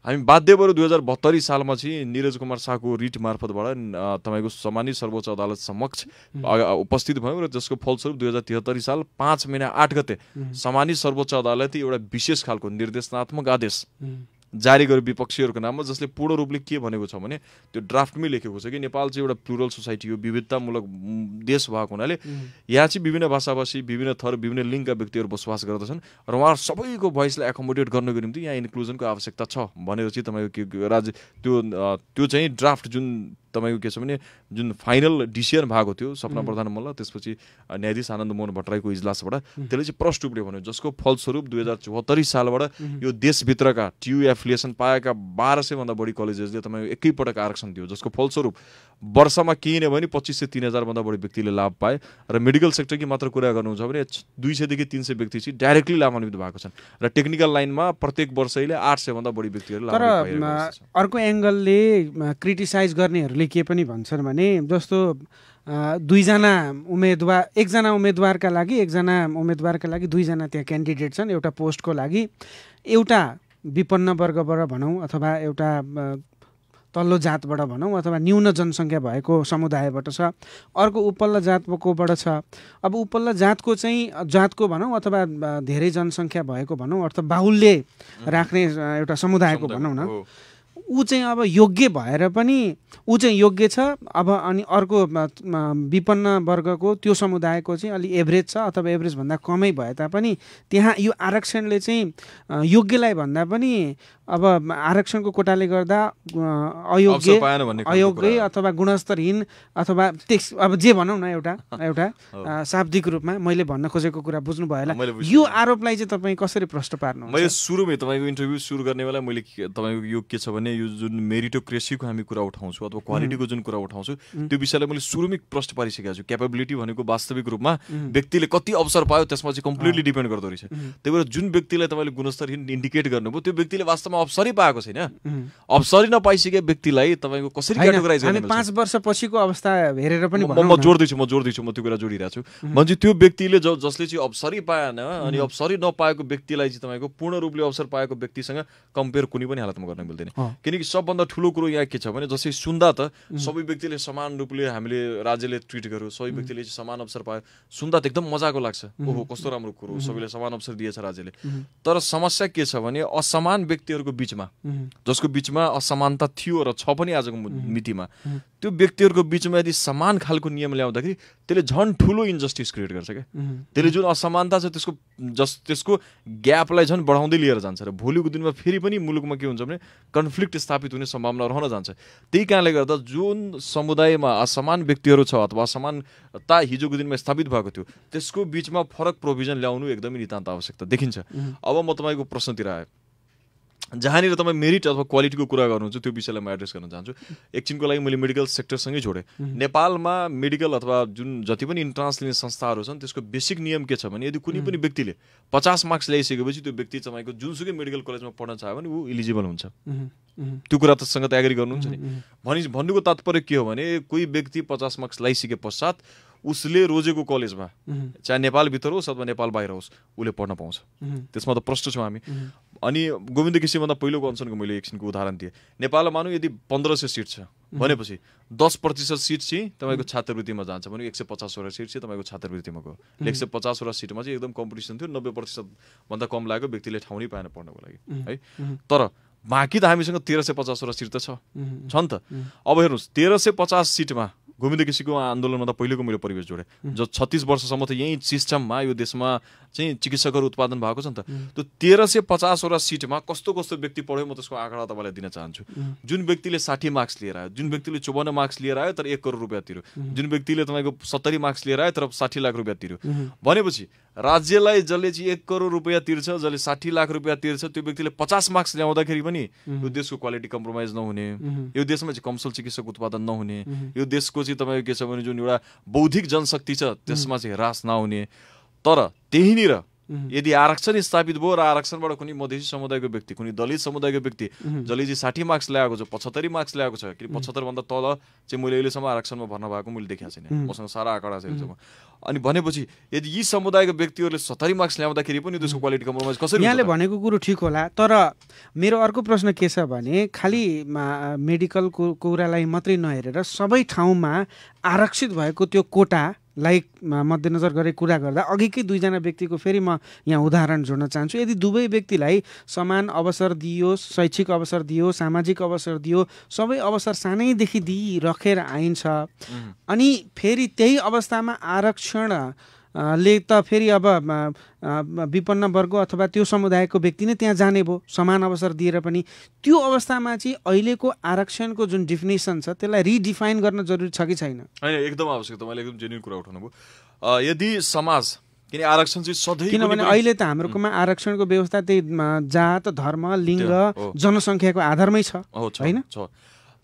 हामी बाध्य बरु दुई हजार बहत्तरी सालमा चाहिँ निरज कुमार शाहको रिट मार्फतबाट तपाईँको सामान्य सर्वोच्च अदालत समक्ष उपस्थित भयौँ र जसको फलस्वरूप दुई हजार त्रिहत्तरी साल पाँच महिना आठ गते सामान्य सर्वोच्च अदालतले एउटा विशेष खालको निर्देशनात्मक आदेश जारी गरे विपक्षीहरूको नाममा जसले पूर्ण रूपले के भनेको छ भने त्यो ड्राफ्टमै लेखेको छ कि नेपाल चाहिँ एउटा प्लुरल सोसाइटी हो विविधतामूलक देश भएको हुनाले यहाँ चाहिँ विभिन्न भाषाभाषी विभिन्न थर विभिन्न लिङ्गका व्यक्तिहरू बसोबास गर्दछन् र उहाँ सबैको भोइसलाई एकोमोडेट गर्नको निम्ति यहाँ इन्क्लुजनको आवश्यकता छ भनेर चाहिँ तपाईँको के राज्य त्यो त्यो चाहिँ ड्राफ्ट जुन तपाईँको के छ भने जुन फाइनल डिसिजन भएको थियो सपना प्रधान मल्ल त्यसपछि न्यायाधीश आनन्द मोहन भट्टराईको इजलासबाट त्यसले चाहिँ प्रष्ट रूपले भन्यो जसको फलस्वरूप दुई हजार चौहत्तरी सालबाट यो देशभित्रका ट्यु एफिलिएसन पाएका बाह्र सयभन्दा बढी कलेजेसले तपाईँको एकैपटक आरक्षण दियो जसको फलस्वरूप वर्षमा केही नै भने पच्चिस सय तिन हजारभन्दा बढी व्यक्तिले लाभ पाए र मेडिकल सेक्टरकी मात्र कुरा गर्नुहुन्छ भने दुई सयदेखि तिन सय व्यक्ति चाहिँ डाइरेक्टली लाभान्वित भएको छन् र टेक्निकल लाइनमा प्रत्येक वर्षैले आठ सयभन्दा बढी व्यक्तिहरू अर्को एङ्गलले क्रिटिसाइज गर्नेहरू उहाँहरूले के पनि भन्छन् भने जस्तो दुईजना उम्मेदवार एकजना उम्मेदवारका लागि एकजना उम्मेदवारका लागि दुईजना त्यहाँ क्यान्डिडेट छन् एउटा पोस्टको लागि एउटा विपन्न वर्गबाट भनौँ अथवा एउटा तल्लो जातबाट भनौँ अथवा न्यून जनसङ्ख्या भएको समुदायबाट छ अर्को उपल्ल जातकोबाट छ अब उपल्ल जातको चाहिँ जातको भनौँ अथवा धेरै जनसङ्ख्या भएको भनौँ अर्थात् बाहुल्य राख्ने एउटा समुदायको भनौँ न ऊ चाहिँ अब योग्य भएर पनि ऊ चाहिँ योग्य छ अब अनि अर्को विपन्न वर्गको त्यो समुदायको चाहिँ अलि एभरेज छ अथवा एभरेजभन्दा कमै भए तापनि त्यहाँ यो आरक्षणले चाहिँ योग्यलाई भन्दा पनि अब आरक्षणको कोटाले गर्दा अयोग्य अयोग्य अथवा गुणस्तरहीन अथवा त्यस अब जे भनौँ न एउटा एउटा शाब्दिक रूपमा मैले भन्न खोजेको कुरा बुझ्नुभयो होला यो आरोपलाई चाहिँ तपाईँ कसरी प्रष्ट पार्नु मैले सुरुमै तपाईँको इन्टरभ्यू सुरु गर्ने बेला मैले तपाईँको यो के छ भने यो जुन मेरिटोक्रेसीको हामी कुरा उठाउँछु अथवा क्वालिटीको जुन कुरा उठाउँछु त्यो विषयलाई मैले सुरुमै प्रष्ट पारिसकेको छु क्यापेबिलिटी भनेको वास्तविक रूपमा व्यक्तिले कति अवसर पायो त्यसमा चाहिँ कम्प्लिटली डिपेन्ड गर्दो रहेछ त्यही भएर जुन व्यक्तिलाई तपाईँले गुणस्तरहीन इन्डिकेट गर्नुभयो त्यो व्यक्तिले वास्तवमा अहिलेसम्म अवसरै पाएको छैन अवसरै नपाइसके व्यक्तिलाई तपाईँको कसरी क्याटेगोराइज गर्ने पाँच वर्षपछिको अवस्था हेरेर पनि म जोड्दैछु म जोड्दैछु म त्यो कुरा जोडिरहेको छु भन्छ त्यो व्यक्तिले जसले चाहिँ अवसरै पाएन अनि अवसरै नपाएको व्यक्तिलाई चाहिँ तपाईँको पूर्ण रूपले अवसर पाएको व्यक्तिसँग कम्पेयर कुनै पनि हालतमा गर्न मिल्दैन किनकि सबभन्दा ठुलो कुरो यहाँ के छ भने जस्तै सुन्दा त सबै व्यक्तिले समान रूपले हामीले राज्यले ट्रिट गर्यो सबै व्यक्तिले चाहिँ समान अवसर पायो सुन्दा त एकदम मजाको लाग्छ ओहो कस्तो राम्रो कुरो सबैले समान अवसर दिएछ राज्यले तर समस्या के छ भने असमान व्यक्तिहरूको व्यक्तिहरूको बिचमा जसको बिचमा असमानता थियो र छ पनि आजको मितिमा त्यो व्यक्तिहरूको बिचमा यदि समान खालको नियम ल्याउँदाखेरि त्यसले झन् ठुलो इन्जस्टिस क्रिएट गर्छ क्या त्यसले जुन असमानता छ त्यसको जस त्यसको ग्यापलाई झन् बढाउँदै लिएर जान्छ र भोलिको दिनमा फेरि पनि मुलुकमा के हुन्छ भने कन्फ्लिक्ट स्थापित हुने सम्भावना रहन जान्छ त्यही कारणले गर्दा जुन समुदायमा असमान व्यक्तिहरू छ अथवा असमानता हिजोको दिनमा स्थापित भएको थियो त्यसको बिचमा फरक प्रोभिजन ल्याउनु एकदमै नितान्त आवश्यकता देखिन्छ अब म तपाईँको प्रश्नतिर आएँ जहाँनिर तपाईँ मेरिट अथवा क्वालिटीको कुरा गर्नुहुन्छ त्यो विषयलाई म एड्रेस गर्न चाहन्छु एकछिनको लागि मैले मेडिकल सेक्टरसँगै जोडेँ नेपालमा मेडिकल अथवा जुन जति पनि इन्ट्रान्स लिने संस्थाहरू छन् त्यसको बेसिक नियम के छ भने यदि कुनै पनि व्यक्तिले पचास मार्क्स ल्याइसकेपछि त्यो व्यक्ति तपाईँको जुनसुकै मेडिकल कलेजमा पढ्न चाह्यो भने ऊ इलिजिबल हुन्छ त्यो कुरा त त एग्री गर्नुहुन्छ नि भनि भन्नुको तात्पर्य के हो भने कोही व्यक्ति पचास मार्क्स ल्याइसके पश्चात उसले रोजेको कलेजमा चाहे नेपालभित्र होस् अथवा नेपाल बाहिर होस् उसले पढ्न पाउँछ त्यसमा त प्रश्न छौँ हामी अनि गोविन्द केसीभन्दा पहिलो अनसनको मैले एकछिनको उदाहरण दिएँ नेपालमा मानौँ यदि पन्ध्र सय सिट छ भनेपछि दस प्रतिशत सिट चाहिँ तपाईँको छात्रवृत्तिमा जान्छ भने एक सय पचासवटा सिट चाहिँ तपाईँको छात्रवृत्तिमा गयो एक सय पचासवटा सिटमा चाहिँ एकदम कम्पिटिसन थियो नब्बे प्रतिशतभन्दा कम लागेको व्यक्तिले ठाउँ नै पाएन पढ्नको लागि है तर बाँकी त हामीसँग तेह्र सय पचासवटा सिट त छ नि त अब हेर्नुहोस् तेह्र सय पचास सिटमा गोविन्द केसीको आन्दोलनमा त पहिलेको मैले परिवेश जोडेँ जो छत्तिस वर्षसम्म त यहीँ सिस्टममा यो देशमा चाहिँ चिकित्सकहरू उत्पादन भएको छ नि त त्यो तेह्र सय पचासवटा सिटमा कस्तो कस्तो व्यक्ति पढ्यो म त्यसको आँकडा तपाईँलाई दिन चाहन्छु जुन व्यक्तिले साठी मार्क्स लिएर आयो जुन व्यक्तिले चौवन्न मार्क्स लिएर आयो तर एक करोड रुपियाँ तिर्यो जुन व्यक्तिले तपाईँको सत्तरी मार्क्स लिएर आयो तर साठी लाख रुपियाँ तिर्यो भनेपछि राज्यलाई जसले चाहिँ एक करोड रुपियाँ तिर्छ जसले साठी लाख रुपियाँ तिर्छ त्यो व्यक्तिले पचास मार्क्स ल्याउँदाखेरि पनि यो देशको क्वालिटी कम्प्रोमाइज नहुने यो देशमा चाहिँ कमसल चिकित्सक उत्पादन नहुने यो देशको चाहिँ तपाईँको के छ भने जुन एउटा बौद्धिक जनशक्ति छ त्यसमा चाहिँ ह्रास नहुने तर त्यहीँनिर यदि आरक्षण स्थापित भयो र आरक्षणबाट कुनै मधेसी समुदायको व्यक्ति कुनै दलित समुदायको व्यक्ति जसले चाहिँ साठी मार्क्स ल्याएको छ पचहत्तरी मार्क्स ल्याएको छ किन पचहत्तरभन्दा तल चाहिँ मैले अहिलेसम्म आरक्षणमा भर्न भएको मैले देखाएको छैन मसँग सारा आँकडा छ अनि भनेपछि यदि यी समुदायको व्यक्तिहरूले सत्तरी मार्क्स ल्याउँदाखेरि पनि त्यसको क्वालिटी कम्प्रोमाइज कसरी यहाँले भनेको कुरो ठिक होला तर मेरो अर्को प्रश्न के छ भने खालि मेडिकलको कुरालाई मात्रै नहेरेर सबै ठाउँमा आरक्षित भएको त्यो कोटा लाइक मध्यनजर गरे कुरा गर्दा अघिकै दुईजना व्यक्तिको फेरि म यहाँ उदाहरण जोड्न चाहन्छु यदि दुवै व्यक्तिलाई समान अवसर दियो, शैक्षिक अवसर दियो सामाजिक अवसर दियो सबै अवसर सानैदेखि दिइराखेर आइन्छ अनि फेरि त्यही अवस्थामा आरक्षण ले त फेरि अब विपन्न वर्ग अथवा त्यो समुदायको व्यक्ति नै त्यहाँ जाने भयो समान अवसर दिएर पनि त्यो अवस्थामा चाहिँ अहिलेको आरक्षणको जुन डिफिनेसन छ त्यसलाई रिडिफाइन गर्न जरुरी छ कि छैन होइन एकदम आवश्यक तपाईँले एकदम जेन्युन कुरा उठाउनु भयो यदि समाज किन आरक्षण चाहिँ सधैँ किनभने अहिले त हाम्रोमा आरक्षणको व्यवस्था त्यही जात धर्म लिङ्ग जनसङ्ख्याको आधारमै छ होइन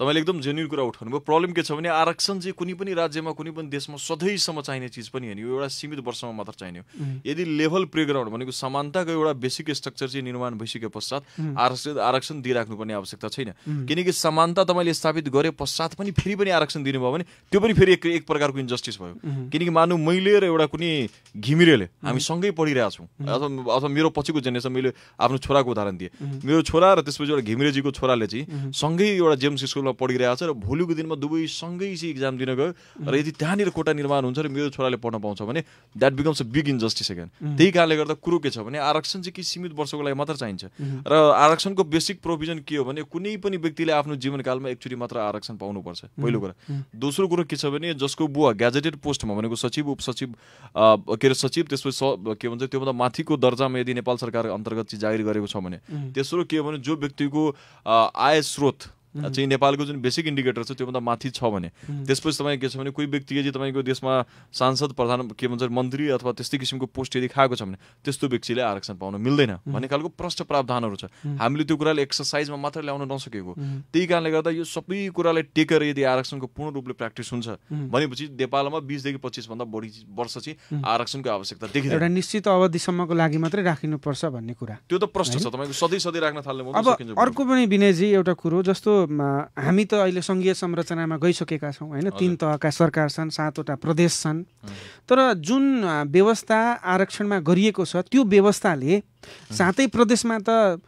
तपाईँले एकदम जेन्युन कुरा उठाउनु भयो प्रब्लम के छ भने आरक्षण चाहिँ कुनै पनि राज्यमा कुनै पनि देशमा सधैँसम्म चाहिने चिज पनि होइन यो एउटा सीमित वर्षमा मात्र चाहिने हो यदि लेभल प्लेग्राउन्ड भनेको समानताको एउटा बेसिक स्ट्रक्चर चाहिँ निर्माण भइसके पश्चात आरक्षण आरक्षण दिइराख्नुपर्ने आवश्यकता छैन किनकि समानता तपाईँले स्थापित गरे पश्चात पनि फेरि पनि आरक्षण दिनुभयो भने त्यो पनि फेरि एक एक प्रकारको इन्जस्टिस भयो किनकि मानु मैले र एउटा कुनै घिमिरेले हामी सँगै पढिरहेछौँ अथवा अथवा मेरो पछिको जेनेरेसन मैले आफ्नो छोराको उदाहरण दिएँ मेरो छोरा र त्यसपछि एउटा घिमिरेजीको छोराले चाहिँ सँगै एउटा जेम्स स्कुलमा पढिरहेको छ र भोलिको दिनमा दुवै सँगै चाहिँ इक्जाम दिन गयो र यदि त्यहाँनिर कोटा निर्माण हुन्छ र मेरो छोराले पढ्न पाउँछ भने that becomes a big injustice again त्यही कारणले गर्दा कुरो के छ भने आरक्षण चाहिँ केही सीमित वर्षको लागि मात्र चाहिन्छ र आरक्षणको बेसिक प्रोभिजन के हो भने कुनै पनि व्यक्तिले आफ्नो जीवनकालमा एकचोटि मात्र आरक्षण पाउनुपर्छ पहिलो कुरा दोस्रो कुरो के छ भने जसको बुवा ग्याजेटेड पोस्टमा भनेको सचिव उपसचिव के अरे सचिव त्यसपछि के भन्छ त्योभन्दा माथिको दर्जामा यदि नेपाल सरकार अन्तर्गत चाहिँ जागिर गरेको छ भने तेस्रो के हो भने जो व्यक्तिको आय स्रोत चाहिँ नेपालको जुन बेसिक इन्डिकेटर छ त्योभन्दा माथि छ भने त्यसपछि तपाईँ के छ भने कोही व्यक्ति यदि तपाईँको देशमा सांसद प्रधान के भन्छ मन्त्री अथवा त्यस्तै किसिमको पोस्ट यदि खाएको छ भने त्यस्तो व्यक्तिले आरक्षण पाउन मिल्दैन भन्ने खालको प्रष्ट प्रावधानहरू छ हामीले त्यो कुरालाई एक्सर्साइजमा मात्र ल्याउन नसकेको त्यही कारणले गर्दा यो सबै कुरालाई टेकेर यदि आरक्षणको पूर्ण रूपले प्र्याक्टिस हुन्छ भनेपछि नेपालमा बिसदेखि भन्दा बढी वर्ष चाहिँ आरक्षणको आवश्यकता देखिन्छ एउटा निश्चित अवधिसम्मको लागि मात्रै राखिनुपर्छ भन्ने कुरा त्यो त प्रष्ट छ तपाईँको सधैँ सधैँ राख्न थाल्नु अर्को पनि विनयजी एउटा कुरो जस्तो हामी त अहिले सङ्घीय संरचनामा गइसकेका छौँ होइन तिन तहका सरकार छन् सातवटा प्रदेश छन् तर जुन व्यवस्था आरक्षणमा गरिएको छ त्यो व्यवस्थाले सातै प्रदेशमा त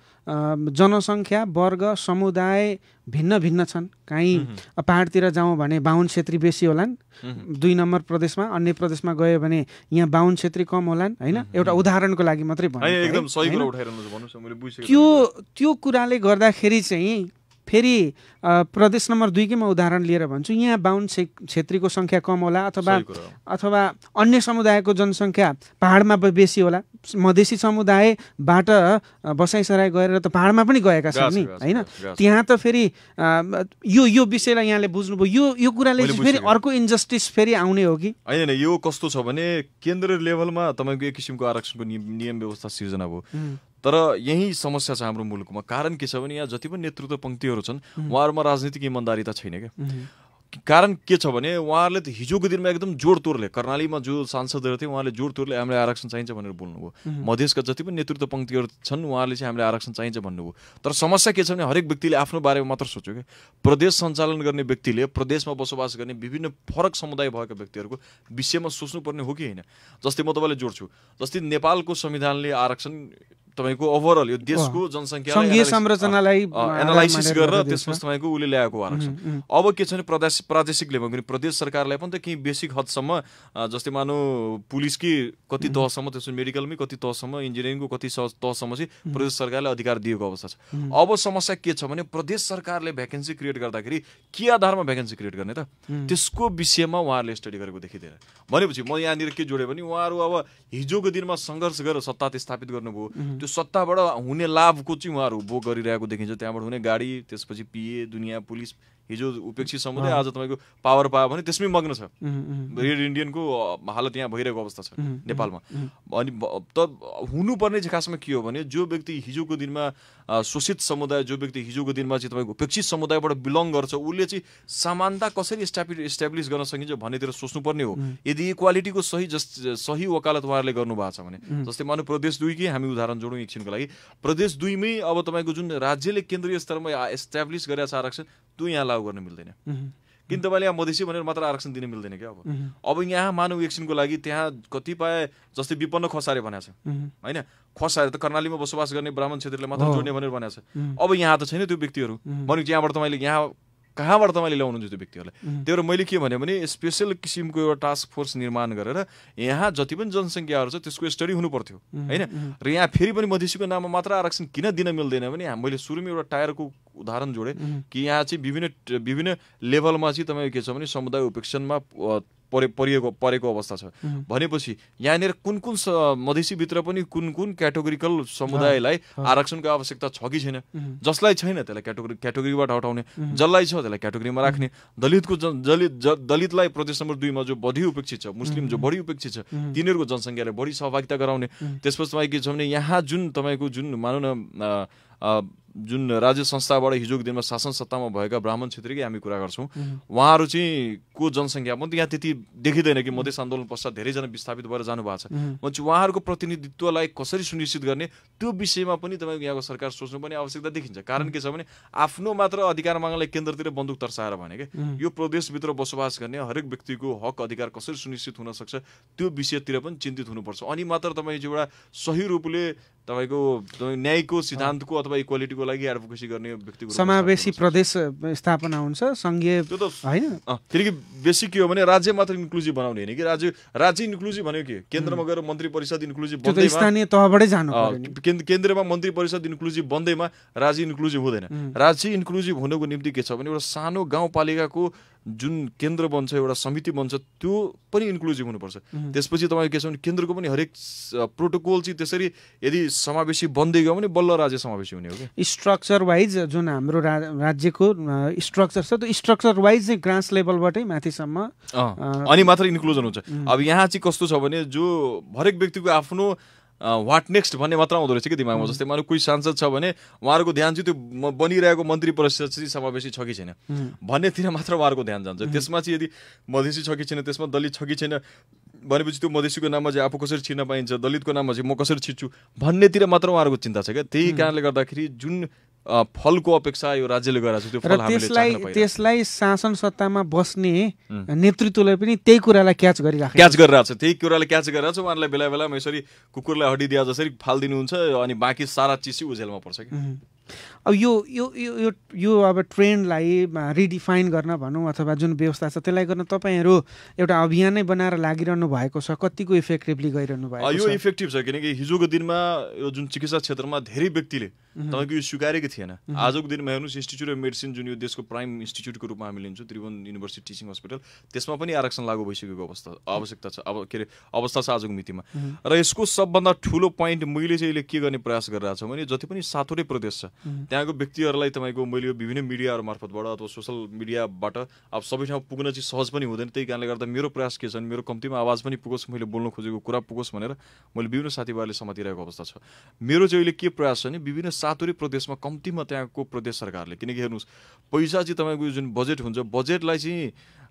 जनसङ्ख्या वर्ग समुदाय भिन्न भिन्न छन् काहीँ पाहाडतिर जाउँ भने बाहुन छेत्री बेसी होलान् दुई नम्बर प्रदेशमा अन्य प्रदेशमा गयो भने यहाँ बाहुन छेत्री कम होलान् होइन एउटा उदाहरणको लागि मात्रै भन्नु त्यो त्यो कुराले गर्दाखेरि चाहिँ फेरि प्रदेश नम्बर दुईकै म उदाहरण लिएर भन्छु यहाँ बाहुन छे छेत्रीको सङ्ख्या कम होला अथवा अथवा अन्य समुदायको जनसङ्ख्या पाहाडमा बेसी होला मधेसी समुदायबाट बसाइसराई गएर त पाहाडमा पनि गएका छन् नि होइन त्यहाँ त फेरि यो यो विषयलाई यहाँले बुझ्नुभयो यो यो कुराले फेरि अर्को इन्जस्टिस फेरि आउने हो कि होइन यो कस्तो छ भने केन्द्र लेभलमा तपाईँको एक किसिमको आरक्षणको नियम व्यवस्था सिर्जना भयो तर यही समस्या छ हाम्रो मुलुकमा कारण के छ भने यहाँ जति पनि नेतृत्व पङ्क्तिहरू छन् उहाँहरूमा राजनीतिक इमान्दारी त छैन क्या कारण के छ भने उहाँहरूले त हिजोको दिनमा एकदम जोडतोडले कर्णालीमा जो सांसदहरू थिए उहाँले जोडतोडले हामीलाई आरक्षण चाहिन्छ भनेर बोल्नुभयो मधेसका जति पनि नेतृत्व पङ्क्तिहरू छन् उहाँहरूले चाहिँ हामीलाई आरक्षण चाहिन्छ भन्नुभयो तर समस्या के छ भने हरेक व्यक्तिले आफ्नो बारेमा मात्र सोच्यो क्या प्रदेश सञ्चालन गर्ने व्यक्तिले प्रदेशमा बसोबास गर्ने विभिन्न फरक समुदाय भएका व्यक्तिहरूको विषयमा सोच्नुपर्ने हो कि होइन जस्तै म तपाईँलाई जोड्छु जस्तै नेपालको संविधानले आरक्षण तपाईँको ओभरअल यो देशको जनसङ्ख्या संरचनालाई एनालाइसिस गरेर त्यसपछि तपाईँको उसले ल्याएको आरक्षण अब के छ भने प्रदेश प्रादेशिक पनि प्रदेश सरकारलाई पनि त केही बेसिक हदसम्म जस्तै मानौ पुलिसकै कति तहसम्म त्यसपछि मेडिकलमै कति तहसम्म इन्जिनियरिङको कति तहसम्म चाहिँ प्रदेश सरकारले अधिकार दिएको अवस्था छ अब समस्या के छ भने प्रदेश सरकारले भ्याकेन्सी क्रिएट गर्दाखेरि के आधारमा भ्याकेन्सी क्रिएट गर्ने त त्यसको विषयमा उहाँहरूले स्टडी गरेको देखिँदैन भनेपछि म यहाँनिर के जोडेँ भने उहाँहरू अब हिजोको दिनमा सङ्घर्ष गरेर सत्ता स्थापित गर्नुभयो त्यो सत्ताबाट हुने लाभको चाहिँ उहाँहरू उपभोग गरिरहेको देखिन्छ त्यहाँबाट हुने गाडी त्यसपछि पिए दुनियाँ पुलिस हिजो उपेक्षित समुदाय आज तपाईँको पावर पायो भने त्यसमै मग्न छ रेड इन्डियनको हालत यहाँ भइरहेको अवस्था छ नेपालमा अनि त हुनुपर्ने चाहिँ खासमा के हो भने जो व्यक्ति हिजोको दिनमा शोषित समुदाय जो व्यक्ति हिजोको दिनमा चाहिँ तपाईँको उपेक्षित समुदायबाट बिलङ गर्छ उसले चाहिँ समानता कसरी स्ट्याब इस्ट्याब्लिस गर्न सकिन्छ भन्नेतिर सोच्नुपर्ने हो यदि इक्वालिटीको सही जस सही वकालत उहाँहरूले गर्नुभएको छ भने जस्तै मानव प्रदेश दुईकै हामी उदाहरण जोडौँ एकछिनको लागि प्रदेश दुईमै अब तपाईँको जुन राज्यले केन्द्रीय स्तरमा इस्ट्याब्लिस गरेका छ आरक्षण त्यो यहाँ लागू गर्न मिल्दैन किन तपाईँले यहाँ मधेसी भनेर मात्र आरक्षण दिन मिल्दैन क्या अब अब यहाँ मानव एकछिनको लागि त्यहाँ कतिपय जस्तै विपन्न खसारे भनेको छ होइन खसारे त कर्णालीमा बसोबास गर्ने ब्राह्मण क्षेत्रले मात्र जोड्ने भनेर भनेको छ अब यहाँ त छैन त्यो व्यक्तिहरू भनेको यहाँबाट तपाईँले यहाँ कहाँबाट तपाईँले हुन्छ त्यो व्यक्तिहरूलाई त्यही भएर मैले के भने स्पेसल किसिमको एउटा टास्क फोर्स निर्माण गरेर यहाँ जति पनि जनसङ्ख्याहरू छ त्यसको स्टडी हुनु पर्थ्यो होइन र यहाँ फेरि पनि मधेसीको नाममा मात्र आरक्षण किन दिन मिल्दैन भने मैले सुरुमै एउटा टायरको उदाहरण जोडेँ कि यहाँ चाहिँ विभिन्न विभिन्न लेभलमा चाहिँ तपाईँको के छ भने समुदाय उपेक्षणमा परे परिएको परेको अवस्था छ भनेपछि यहाँनिर कुन कुन मधेसीभित्र पनि कुन कुन क्याटेगोरिकल समुदायलाई आरक्षणको आवश्यकता छ कि छैन जसलाई छैन त्यसलाई क्याटेगोरी क्याटेगोरीबाट हटाउने जसलाई छ त्यसलाई क्याटेगोरीमा राख्ने दलितको जन दलित दलितलाई प्रदेश नम्बर दुईमा जो बढी उपेक्षित छ मुस्लिम जो बढी उपेक्षित छ तिनीहरूको जनसङ्ख्यालाई बढी सहभागिता गराउने त्यसपछि तपाईँ के छ भने यहाँ जुन तपाईँको जुन मानव न जुन राज्य संस्थाबाट हिजोको दिनमा शासन सत्तामा भएका ब्राह्मण क्षेत्रकै हामी कुरा गर्छौँ उहाँहरू चाहिँ को जनसङ्ख्या पनि यहाँ त्यति देखिँदैन कि मधेस आन्दोलन पश्चात धेरैजना विस्थापित भएर जानुभएको छ म चाहिँ उहाँहरूको प्रतिनिधित्वलाई कसरी सुनिश्चित गर्ने त्यो विषयमा पनि तपाईँको यहाँको सरकार सोच्नुपर्ने आवश्यकता देखिन्छ कारण के छ भने आफ्नो मात्र अधिकार माग्नलाई केन्द्रतिर बन्दुक तर्साएर भने कि यो प्रदेशभित्र बसोबास गर्ने हरेक व्यक्तिको हक अधिकार कसरी सुनिश्चित हुनसक्छ त्यो विषयतिर पनि चिन्तित हुनुपर्छ अनि मात्र तपाईँ एउटा सही रूपले तपाईँको न्यायको सिद्धान्तको अथवा इक्वालिटीको लागि एडभोकेसी गर्ने व्यक्तिको समावेशी प्रदेश स्थापना हुन्छ सङ्घीय त्यो त होइन किनकि बेसी के हो भने राज्य मात्र इन्क्लुजिभ बनाउने होइन कि राज्य राज्य इन्क्लुजिभ भनेको के केन्द्रमा गएर मन्त्री परिषद इन्क्लुजिभ स्थानीय तहबाटै जानु केन्द्रमा मन्त्री परिषद इन्क्लुजिभ बन्दैमा राज्य इन्क्लुजिभ हुँदैन राज्य इन्क्लुजिभ हुनुको निम्ति के छ भने एउटा सानो गाउँपालिकाको जुन केन्द्र बन्छ एउटा समिति बन्छ त्यो पनि इन्क्लुजिभ हुनुपर्छ त्यसपछि तपाईँको के छ भने केन्द्रको पनि हरेक प्रोटोकल चाहिँ त्यसरी यदि समावेशी बन्दै गयो भने बल्ल राज्य समावेशी हुने हो कि स्ट्रक्चर वाइज जुन हाम्रो राज्यको स्ट्रक्चर छ त्यो स्ट्रक्चर वाइज चाहिँ ग्रास लेभलबाटै माथिसम्म अनि मात्र इन्क्लुजन हुन्छ अब यहाँ चाहिँ कस्तो छ भने जो हरेक व्यक्तिको आफ्नो वाट नेक्स्ट भन्ने मात्र आउँदो रहेछ कि दिमागमा जस्तै मलाई कोही सांसद छ भने उहाँहरूको ध्यान चाहिँ त्यो बनिरहेको मन्त्री परिषद चाहिँ समावेशी छ कि छैन भन्नेतिर मात्र उहाँहरूको ध्यान जान्छ त्यसमा चाहिँ यदि मधेसी छ कि छैन त्यसमा दलित छ कि छैन भनेपछि त्यो मधेसीको नाममा चाहिँ आफू कसरी छिर्न पाइन्छ दलितको नाममा चाहिँ म कसरी छिर्छु भन्नेतिर मात्र उहाँहरूको चिन्ता छ क्या त्यही कारणले गर्दाखेरि जुन फलको अपेक्षा यो राज्यले गरेको छ त्यो त्यसलाई त्यसलाई शासन सत्तामा बस्ने नेतृत्वले पनि त्यही कुरालाई क्याच गरिरहेको क्याच गरिरहेको छ त्यही कुरालाई क्याच गरिरहेको छ उहाँहरूलाई बेला बेलामा यसरी कुकुरलाई हड्डी दिएर जसरी फालिदिनुहुन्छ अनि बाँकी सारा चिसी उजेलमा पर्छ कि अब यो यो यो यो अब ट्रेन्डलाई रिडिफाइन गर्न भनौँ अथवा जुन व्यवस्था छ त्यसलाई गर्न तपाईँहरू एउटा अभियानै बनाएर लागिरहनु भएको छ कतिको इफेक्टिभली गइरहनु भएको यो इफेक्टिभ छ किनकि हिजोको दिनमा यो जुन चिकित्सा क्षेत्रमा धेरै व्यक्तिले तपाईँको यो स्वीकारेकै थिएन आजको दिनमा हेर्नुहोस् इन्स्टिच्युट अफ मेडिसिन जुन यो देशको प्राइम इन्स्टिच्युटको रूपमा हामी लिन्छौँ त्रिभुवन युनिभर्सिटी टिचिङ हस्पिटल त्यसमा पनि आरक्षण लागू भइसकेको अवस्था आवश्यकता छ अब के अरे अवस्था छ आजको मितिमा र यसको सबभन्दा ठुलो पोइन्ट मैले चाहिँ यसले के गर्ने प्रयास गरिरहेको छ भने जति पनि सातवटै प्रदेश छ त्यहाँको व्यक्तिहरूलाई तपाईँको मैले यो विभिन्न मिडियाहरू मार्फतबाट अथवा सोसल मिडियाबाट अब सबै ठाउँ पुग्न चाहिँ सहज पनि हुँदैन त्यही कारणले गर्दा मेरो प्रयास के छ भने मेरो कम्तीमा आवाज पनि पुगोस् मैले बोल्न खोजेको कुरा पुगोस् भनेर मैले विभिन्न साथीभाइहरूले समातिरहेको अवस्था छ मेरो चाहिँ अहिले के प्रयास छ भने विभिन्न सातवटै प्रदेशमा कम्तीमा त्यहाँको प्रदेश सरकारले किनकि हेर्नुहोस् पैसा चाहिँ तपाईँको जुन बजेट हुन्छ बजेटलाई चाहिँ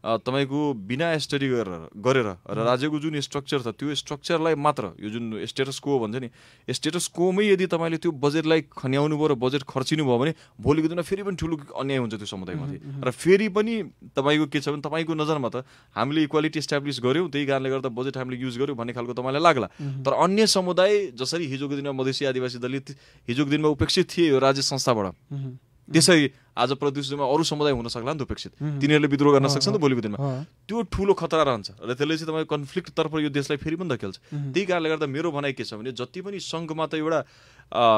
तपाईँको बिना स्टडी गरेर गरेर र राज्यको जुन स्ट्रक्चर छ त्यो स्ट्रक्चरलाई मात्र यो जुन स्टेटस को भन्छ नि स्टेटस कोमै यदि तपाईँले त्यो बजेटलाई खन्याउनु भयो र बजेट खर्चिनु भयो भने भोलिको दिनमा फेरि पनि ठुलो अन्याय हुन्छ त्यो समुदायमाथि र फेरि पनि तपाईँको के छ भने तपाईँको नजरमा त हामीले इक्वालिटी इस्टाब्लिस गऱ्यौँ त्यही कारणले गर्दा बजेट हामीले युज गऱ्यौँ भन्ने खालको तपाईँलाई लाग्ला तर अन्य समुदाय जसरी हिजोको दिनमा मधेसी आदिवासी दलित हिजोको दिनमा उपेक्षित थिए यो राज्य संस्थाबाट त्यसै आज प्रदूषणमा अरू समुदाय हुन सक्ला नि त उपेक्षित तिनीहरूले विद्रोह गर्न सक्छ नि त भोलिको दिनमा त्यो ठुलो खतरा रहन्छ र त्यसले चाहिँ तपाईँको कन्फ्लिक्टतर्फ यो देशलाई फेरि पनि धकेल्छ त्यही कारणले गर्दा मेरो भनाइ के छ भने जति पनि सङ्घमा त एउटा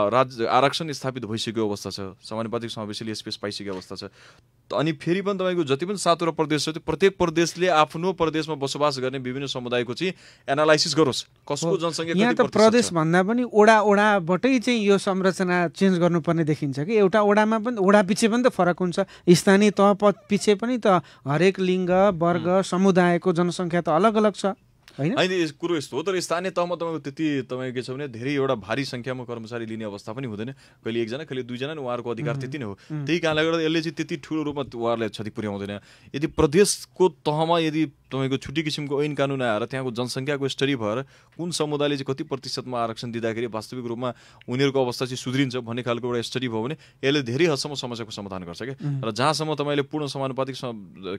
राज्य आरक्षण स्थापित भइसकेको अवस्था छ समानुपातिक समावेशीले स्पेस पाइसकेको अवस्था छ अनि फेरि पनि तपाईँको जति पनि सातवटा प्रदेश छ त्यो प्रत्येक प्रदेशले आफ्नो प्रदेशमा बसोबास गर्ने विभिन्न समुदायको चाहिँ एनालाइसिस गरोस् कसको जनसङ्ख्या यहाँ त प्रदेशभन्दा पनि ओडा ओडाबाटै चाहिँ यो संरचना चेन्ज गर्नुपर्ने देखिन्छ कि एउटा ओडामा पनि ओडा पछि पनि त फरक हुन्छ स्थानीय तह पछि पनि त हरेक लिङ्ग वर्ग समुदायको जनसङ्ख्या त अलग अलग छ होइन अहिले कुरो यस्तो हो तर स्थानीय तहमा तपाईँको त्यति तपाईँको के छ भने धेरै एउटा भारी सङ्ख्यामा कर्मचारी लिने अवस्था पनि हुँदैन कहिले एकजना कहिले दुईजना उहाँहरूको अधिकार त्यति नै हो त्यही कारणले गर्दा यसले चाहिँ त्यति ठुलो रूपमा उहाँहरूलाई क्षति पुर्याउँदैन यदि प्रदेशको तहमा यदि तपाईँको छुट्टी किसिमको ऐन कानुन आएर त्यहाँको जनसङ्ख्याको स्टडी भएर कुन समुदायले चाहिँ कति प्रतिशतमा आरक्षण दिँदाखेरि वास्तविक रूपमा उनीहरूको अवस्था चाहिँ सुध्रिन्छ भन्ने खालको एउटा स्टडी भयो भने यसले धेरै हदसम्म समस्याको समाधान गर्छ क्या र जहाँसम्म तपाईँले पूर्ण समानुपातिक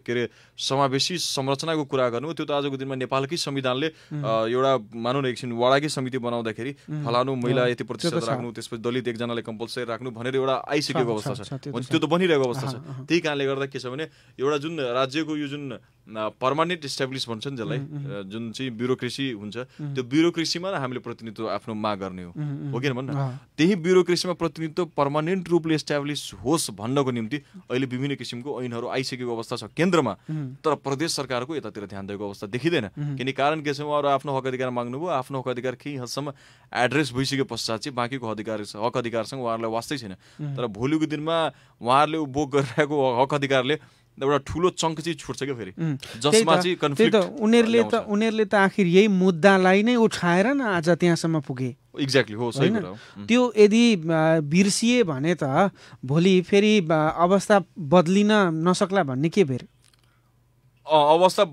के अरे समावेशी संरचनाको कुरा गर्नु त्यो त आजको दिनमा नेपालकै संविधान संविधानले एउटा मानव न एकछिन वडाकै समिति बनाउँदाखेरि फलानु महिला यति प्रतिशत राख्नु त्यसपछि दलित एकजनालाई कम्पलसरी राख्नु भनेर एउटा आइसकेको अवस्था छ त्यो त बनिरहेको अवस्था छ त्यही कारणले गर्दा के छ भने एउटा जुन राज्यको यो जुन पर्मानेन्ट इस्टाब्लिस भन्छ नि जसलाई जुन चाहिँ ब्युरोक्रेसी हुन्छ त्यो ब्युरोक्रेसीमा हामीले प्रतिनिधित्व आफ्नो माग गर्ने हो हो भन्नु भन्न त्यही ब्युरोक्रेसीमा प्रतिनिधित्व पर्मानेन्ट रूपले इस्टाब्लिस होस् भन्नको निम्ति अहिले विभिन्न किसिमको ऐनहरू आइसकेको अवस्था छ केन्द्रमा तर प्रदेश सरकारको यतातिर ध्यान दिएको अवस्था देखिँदैन किनकि कारण के छ उहाँहरू आफ्नो हक अधिकार माग्नुभयो आफ्नो हक अधिकार केही हदसम्म एड्रेस भइसके पश्चात चाहिँ बाँकीको अधिकार हक अधिकारसँग उहाँहरूलाई वास्तै छैन तर भोलिको दिनमा उहाँहरूले उपभोग गरिरहेको हक अधिकारले एउटा ठुलो चङ्क चाहिँ छुट्छ क्या फेरि जसमा चाहिँ कन्फ्लिक्ट उनीहरूले त उनीहरूले त आखिर यही मुद्दालाई नै उठाएर न आज त्यहाँसम्म पुगे एक्ज्याक्टली हो होइन त्यो यदि बिर्सिए भने त भोलि फेरि अवस्था बदलिन नसक्ला भन्ने के फेरि अवस्था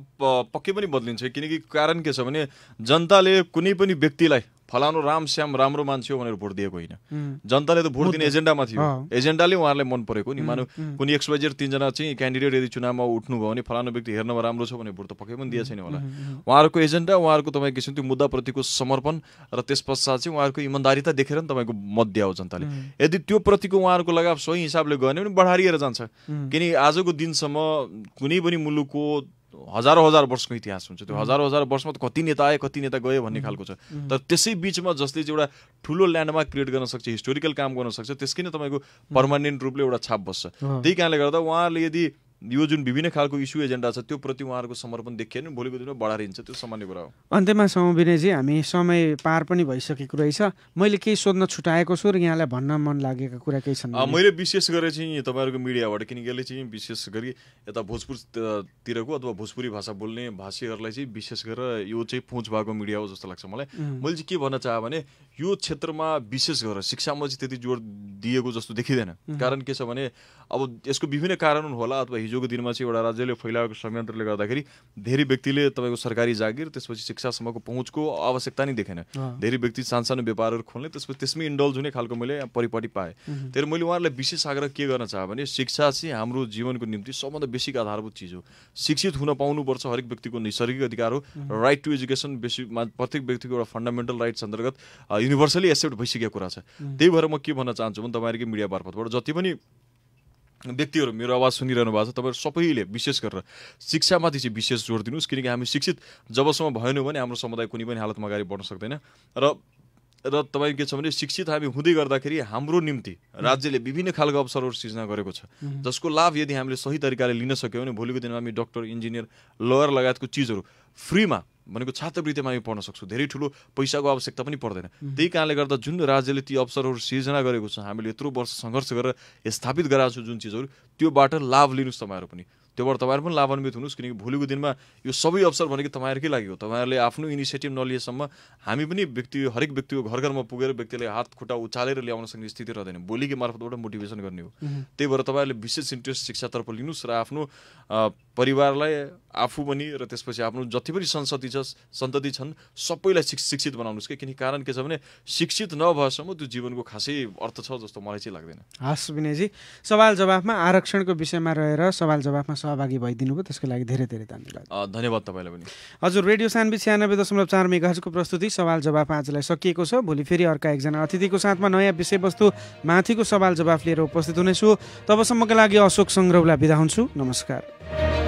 पक्कै पनि बदलिन्छ किनकि कारण के छ भने जनताले कुनै पनि व्यक्तिलाई फलानु राम श्याम राम्रो मान्छे हो भनेर भोट दिएको होइन जनताले त भोट दिने एजेन्डामा थियो एजेन्डाले उहाँहरूलाई मन परेको नि मानव कुनै एक्सपाइजेड तिनजना चाहिँ क्यान्डिडेट यदि चुनावमा उठ्नुभयो भने फलानु व्यक्ति हेर्नमा राम्रो छ भने भोट त पक्कै पनि दिएको छैन होला उहाँहरूको एजेन्डा उहाँहरूको तपाईँको किसिम त्यो मुद्दाप्रतिको समर्पण र त्यस पश्चात चाहिँ उहाँहरूको इमान्दारिता देखेर नि तपाईँको मत दियो जनताले यदि त्यो प्रतिको उहाँहरूको लगाव सही हिसाबले गयो भने बढारिएर जान्छ किनकि आजको दिनसम्म कुनै पनि मुलुकको हजारौँ हजार वर्षको इतिहास हुन्छ त्यो हजारौँ हजार वर्षमा त कति नेता आयो कति नेता गयो भन्ने खालको छ तर त्यसै बिचमा जसले चाहिँ एउटा ठुलो ल्यान्डमा क्रिएट गर्न सक्छ हिस्टोरिकल काम गर्न सक्छ त्यसकै नै तपाईँको पर्मानेन्ट रूपले एउटा छाप बस्छ त्यही कारणले गर्दा उहाँले यदि यो जुन विभिन्न खालको इस्यु एजेन्डा छ त्यो प्रति उहाँहरूको समर्पण देखियो भने भोलिको दिनमा बढाइन्छ त्यो सामान्य कुरा हो अन्त्यमा विनयजी हामी समय पार पनि भइसकेको रहेछ मैले केही सोध्न छुटाएको छु र यहाँलाई भन्न मन लागेका कुरा केही छन् मैले विशेष गरेर चाहिँ तपाईँहरूको मिडियाबाट किनकि यसले चाहिँ विशेष गरी यता भोजपुरतिरको अथवा भोजपुरी भाषा बोल्ने भाषीहरूलाई चाहिँ विशेष गरेर यो चाहिँ पहुँच भएको मिडिया हो जस्तो लाग्छ मलाई मैले चाहिँ के भन्न चाहे भने यो क्षेत्रमा विशेष गरेर शिक्षामा चाहिँ त्यति जोड दिएको जस्तो देखिँदैन कारण के छ भने अब यसको विभिन्न कारण होला अथवा हिजोको दिनमा चाहिँ एउटा राज्यले फैलाएको संयन्त्रले गर्दाखेरि धेरै व्यक्तिले तपाईँको सरकारी जागिर त्यसपछि शिक्षासम्मको पहुँचको आवश्यकता नै देखेन धेरै व्यक्ति सानसानो व्यापारहरू खोल्ने त्यसपछि त्यसमै इन्डल्ज हुने खालको मैले परिपाटी पाएँ तर मैले उहाँहरूलाई विशेष आग्रह के गर्न चाहेँ भने शिक्षा चाहिँ हाम्रो जीवनको निम्ति सबभन्दा बेसिक आधारभूत चिज हो शिक्षित हुन पाउनुपर्छ हरेक व्यक्तिको नैसर्गिक अधिकार हो राइट टु एजुकेसन बेसिकमा प्रत्येक व्यक्तिको एउटा फन्डामेन्टल राइट्स अन्तर्गत युनिभर्सली एक्सेप्ट भइसकेको कुरा छ त्यही भएर म के भन्न चाहन्छु भने तपाईँहरूकै मिडिया मार्फतबाट जति पनि व्यक्तिहरू मेरो आवाज सुनिरहनु भएको छ तपाईँहरू सबैले विशेष गरेर शिक्षामाथि चाहिँ विशेष जोड दिनुहोस् किनकि हामी शिक्षित जबसम्म भएनौँ भने हाम्रो समुदाय कुनै पनि हालतमा अगाडि बढ्न सक्दैन र र तपाईँ के छ भने शिक्षित हामी हुँदै गर्दाखेरि हाम्रो निम्ति राज्यले विभिन्न खालको अवसरहरू सिर्जना गरेको छ जसको लाभ यदि हामीले सही तरिकाले लिन सक्यौँ भने भोलिको दिनमा हामी डक्टर इन्जिनियर लयर लगायतको चिजहरू फ्रीमा भनेको छात्रवृत्तिमा पनि पढ्न सक्छौँ धेरै ठुलो पैसाको आवश्यकता पनि पर्दैन त्यही कारणले गर्दा जुन राज्यले ती अवसरहरू सिर्जना गरेको छ हामीले यत्रो वर्ष सङ्घर्ष गरेर स्थापित गराएको छौँ जुन चिजहरू त्योबाट लाभ लिनुहोस् तपाईँहरू पनि त्योबाट तपाईँहरू पनि लाभान्वित हुनुहोस् किनकि भोलिको दिनमा यो सबै अवसर भनेको तपाईँहरूकै लागि हो तपाईँहरूले आफ्नो इनिसिएटिभ नलिएसम्म हामी पनि व्यक्ति हरेक व्यक्तिको घर घरमा पुगेर व्यक्तिले हात खुट्टा उचालेर ल्याउन सक्ने स्थिति रहँदैन बोलीकै मार्फतबाट मोटिभेसन गर्ने हो त्यही भएर तपाईँहरूले विशेष इन्ट्रेस्ट शिक्षातर्फ लिनुहोस् र आफ्नो परिवारलाई आफू पनि र त्यसपछि आफ्नो जति पनि संसदी छ सन्तति छन् सबैलाई शिक्षित बनाउनुहोस् कि किनकि कारण के छ भने शिक्षित नभएसम्म त्यो जीवनको खासै अर्थ छ जस्तो मलाई चाहिँ लाग्दैन हस् विनयजी सवाल जवाफमा आरक्षणको विषयमा रहेर सवाल जवाफमा सहभागी भइदिनु भयो त्यसको लागि धेरै धेरै धन्यवाद धन्यवाद तपाईँलाई पनि हजुर रेडियो सानबी छ्यानब्बे दशमलव चार मेघाजको प्रस्तुति सवाल जवाफ आजलाई सकिएको छ भोलि फेरि अर्का एकजना अतिथिको साथमा नयाँ विषयवस्तु माथिको सवाल जवाफ लिएर उपस्थित हुनेछु तबसम्मका लागि अशोक सङ्ग्रौला बिदा हुन्छु नमस्कार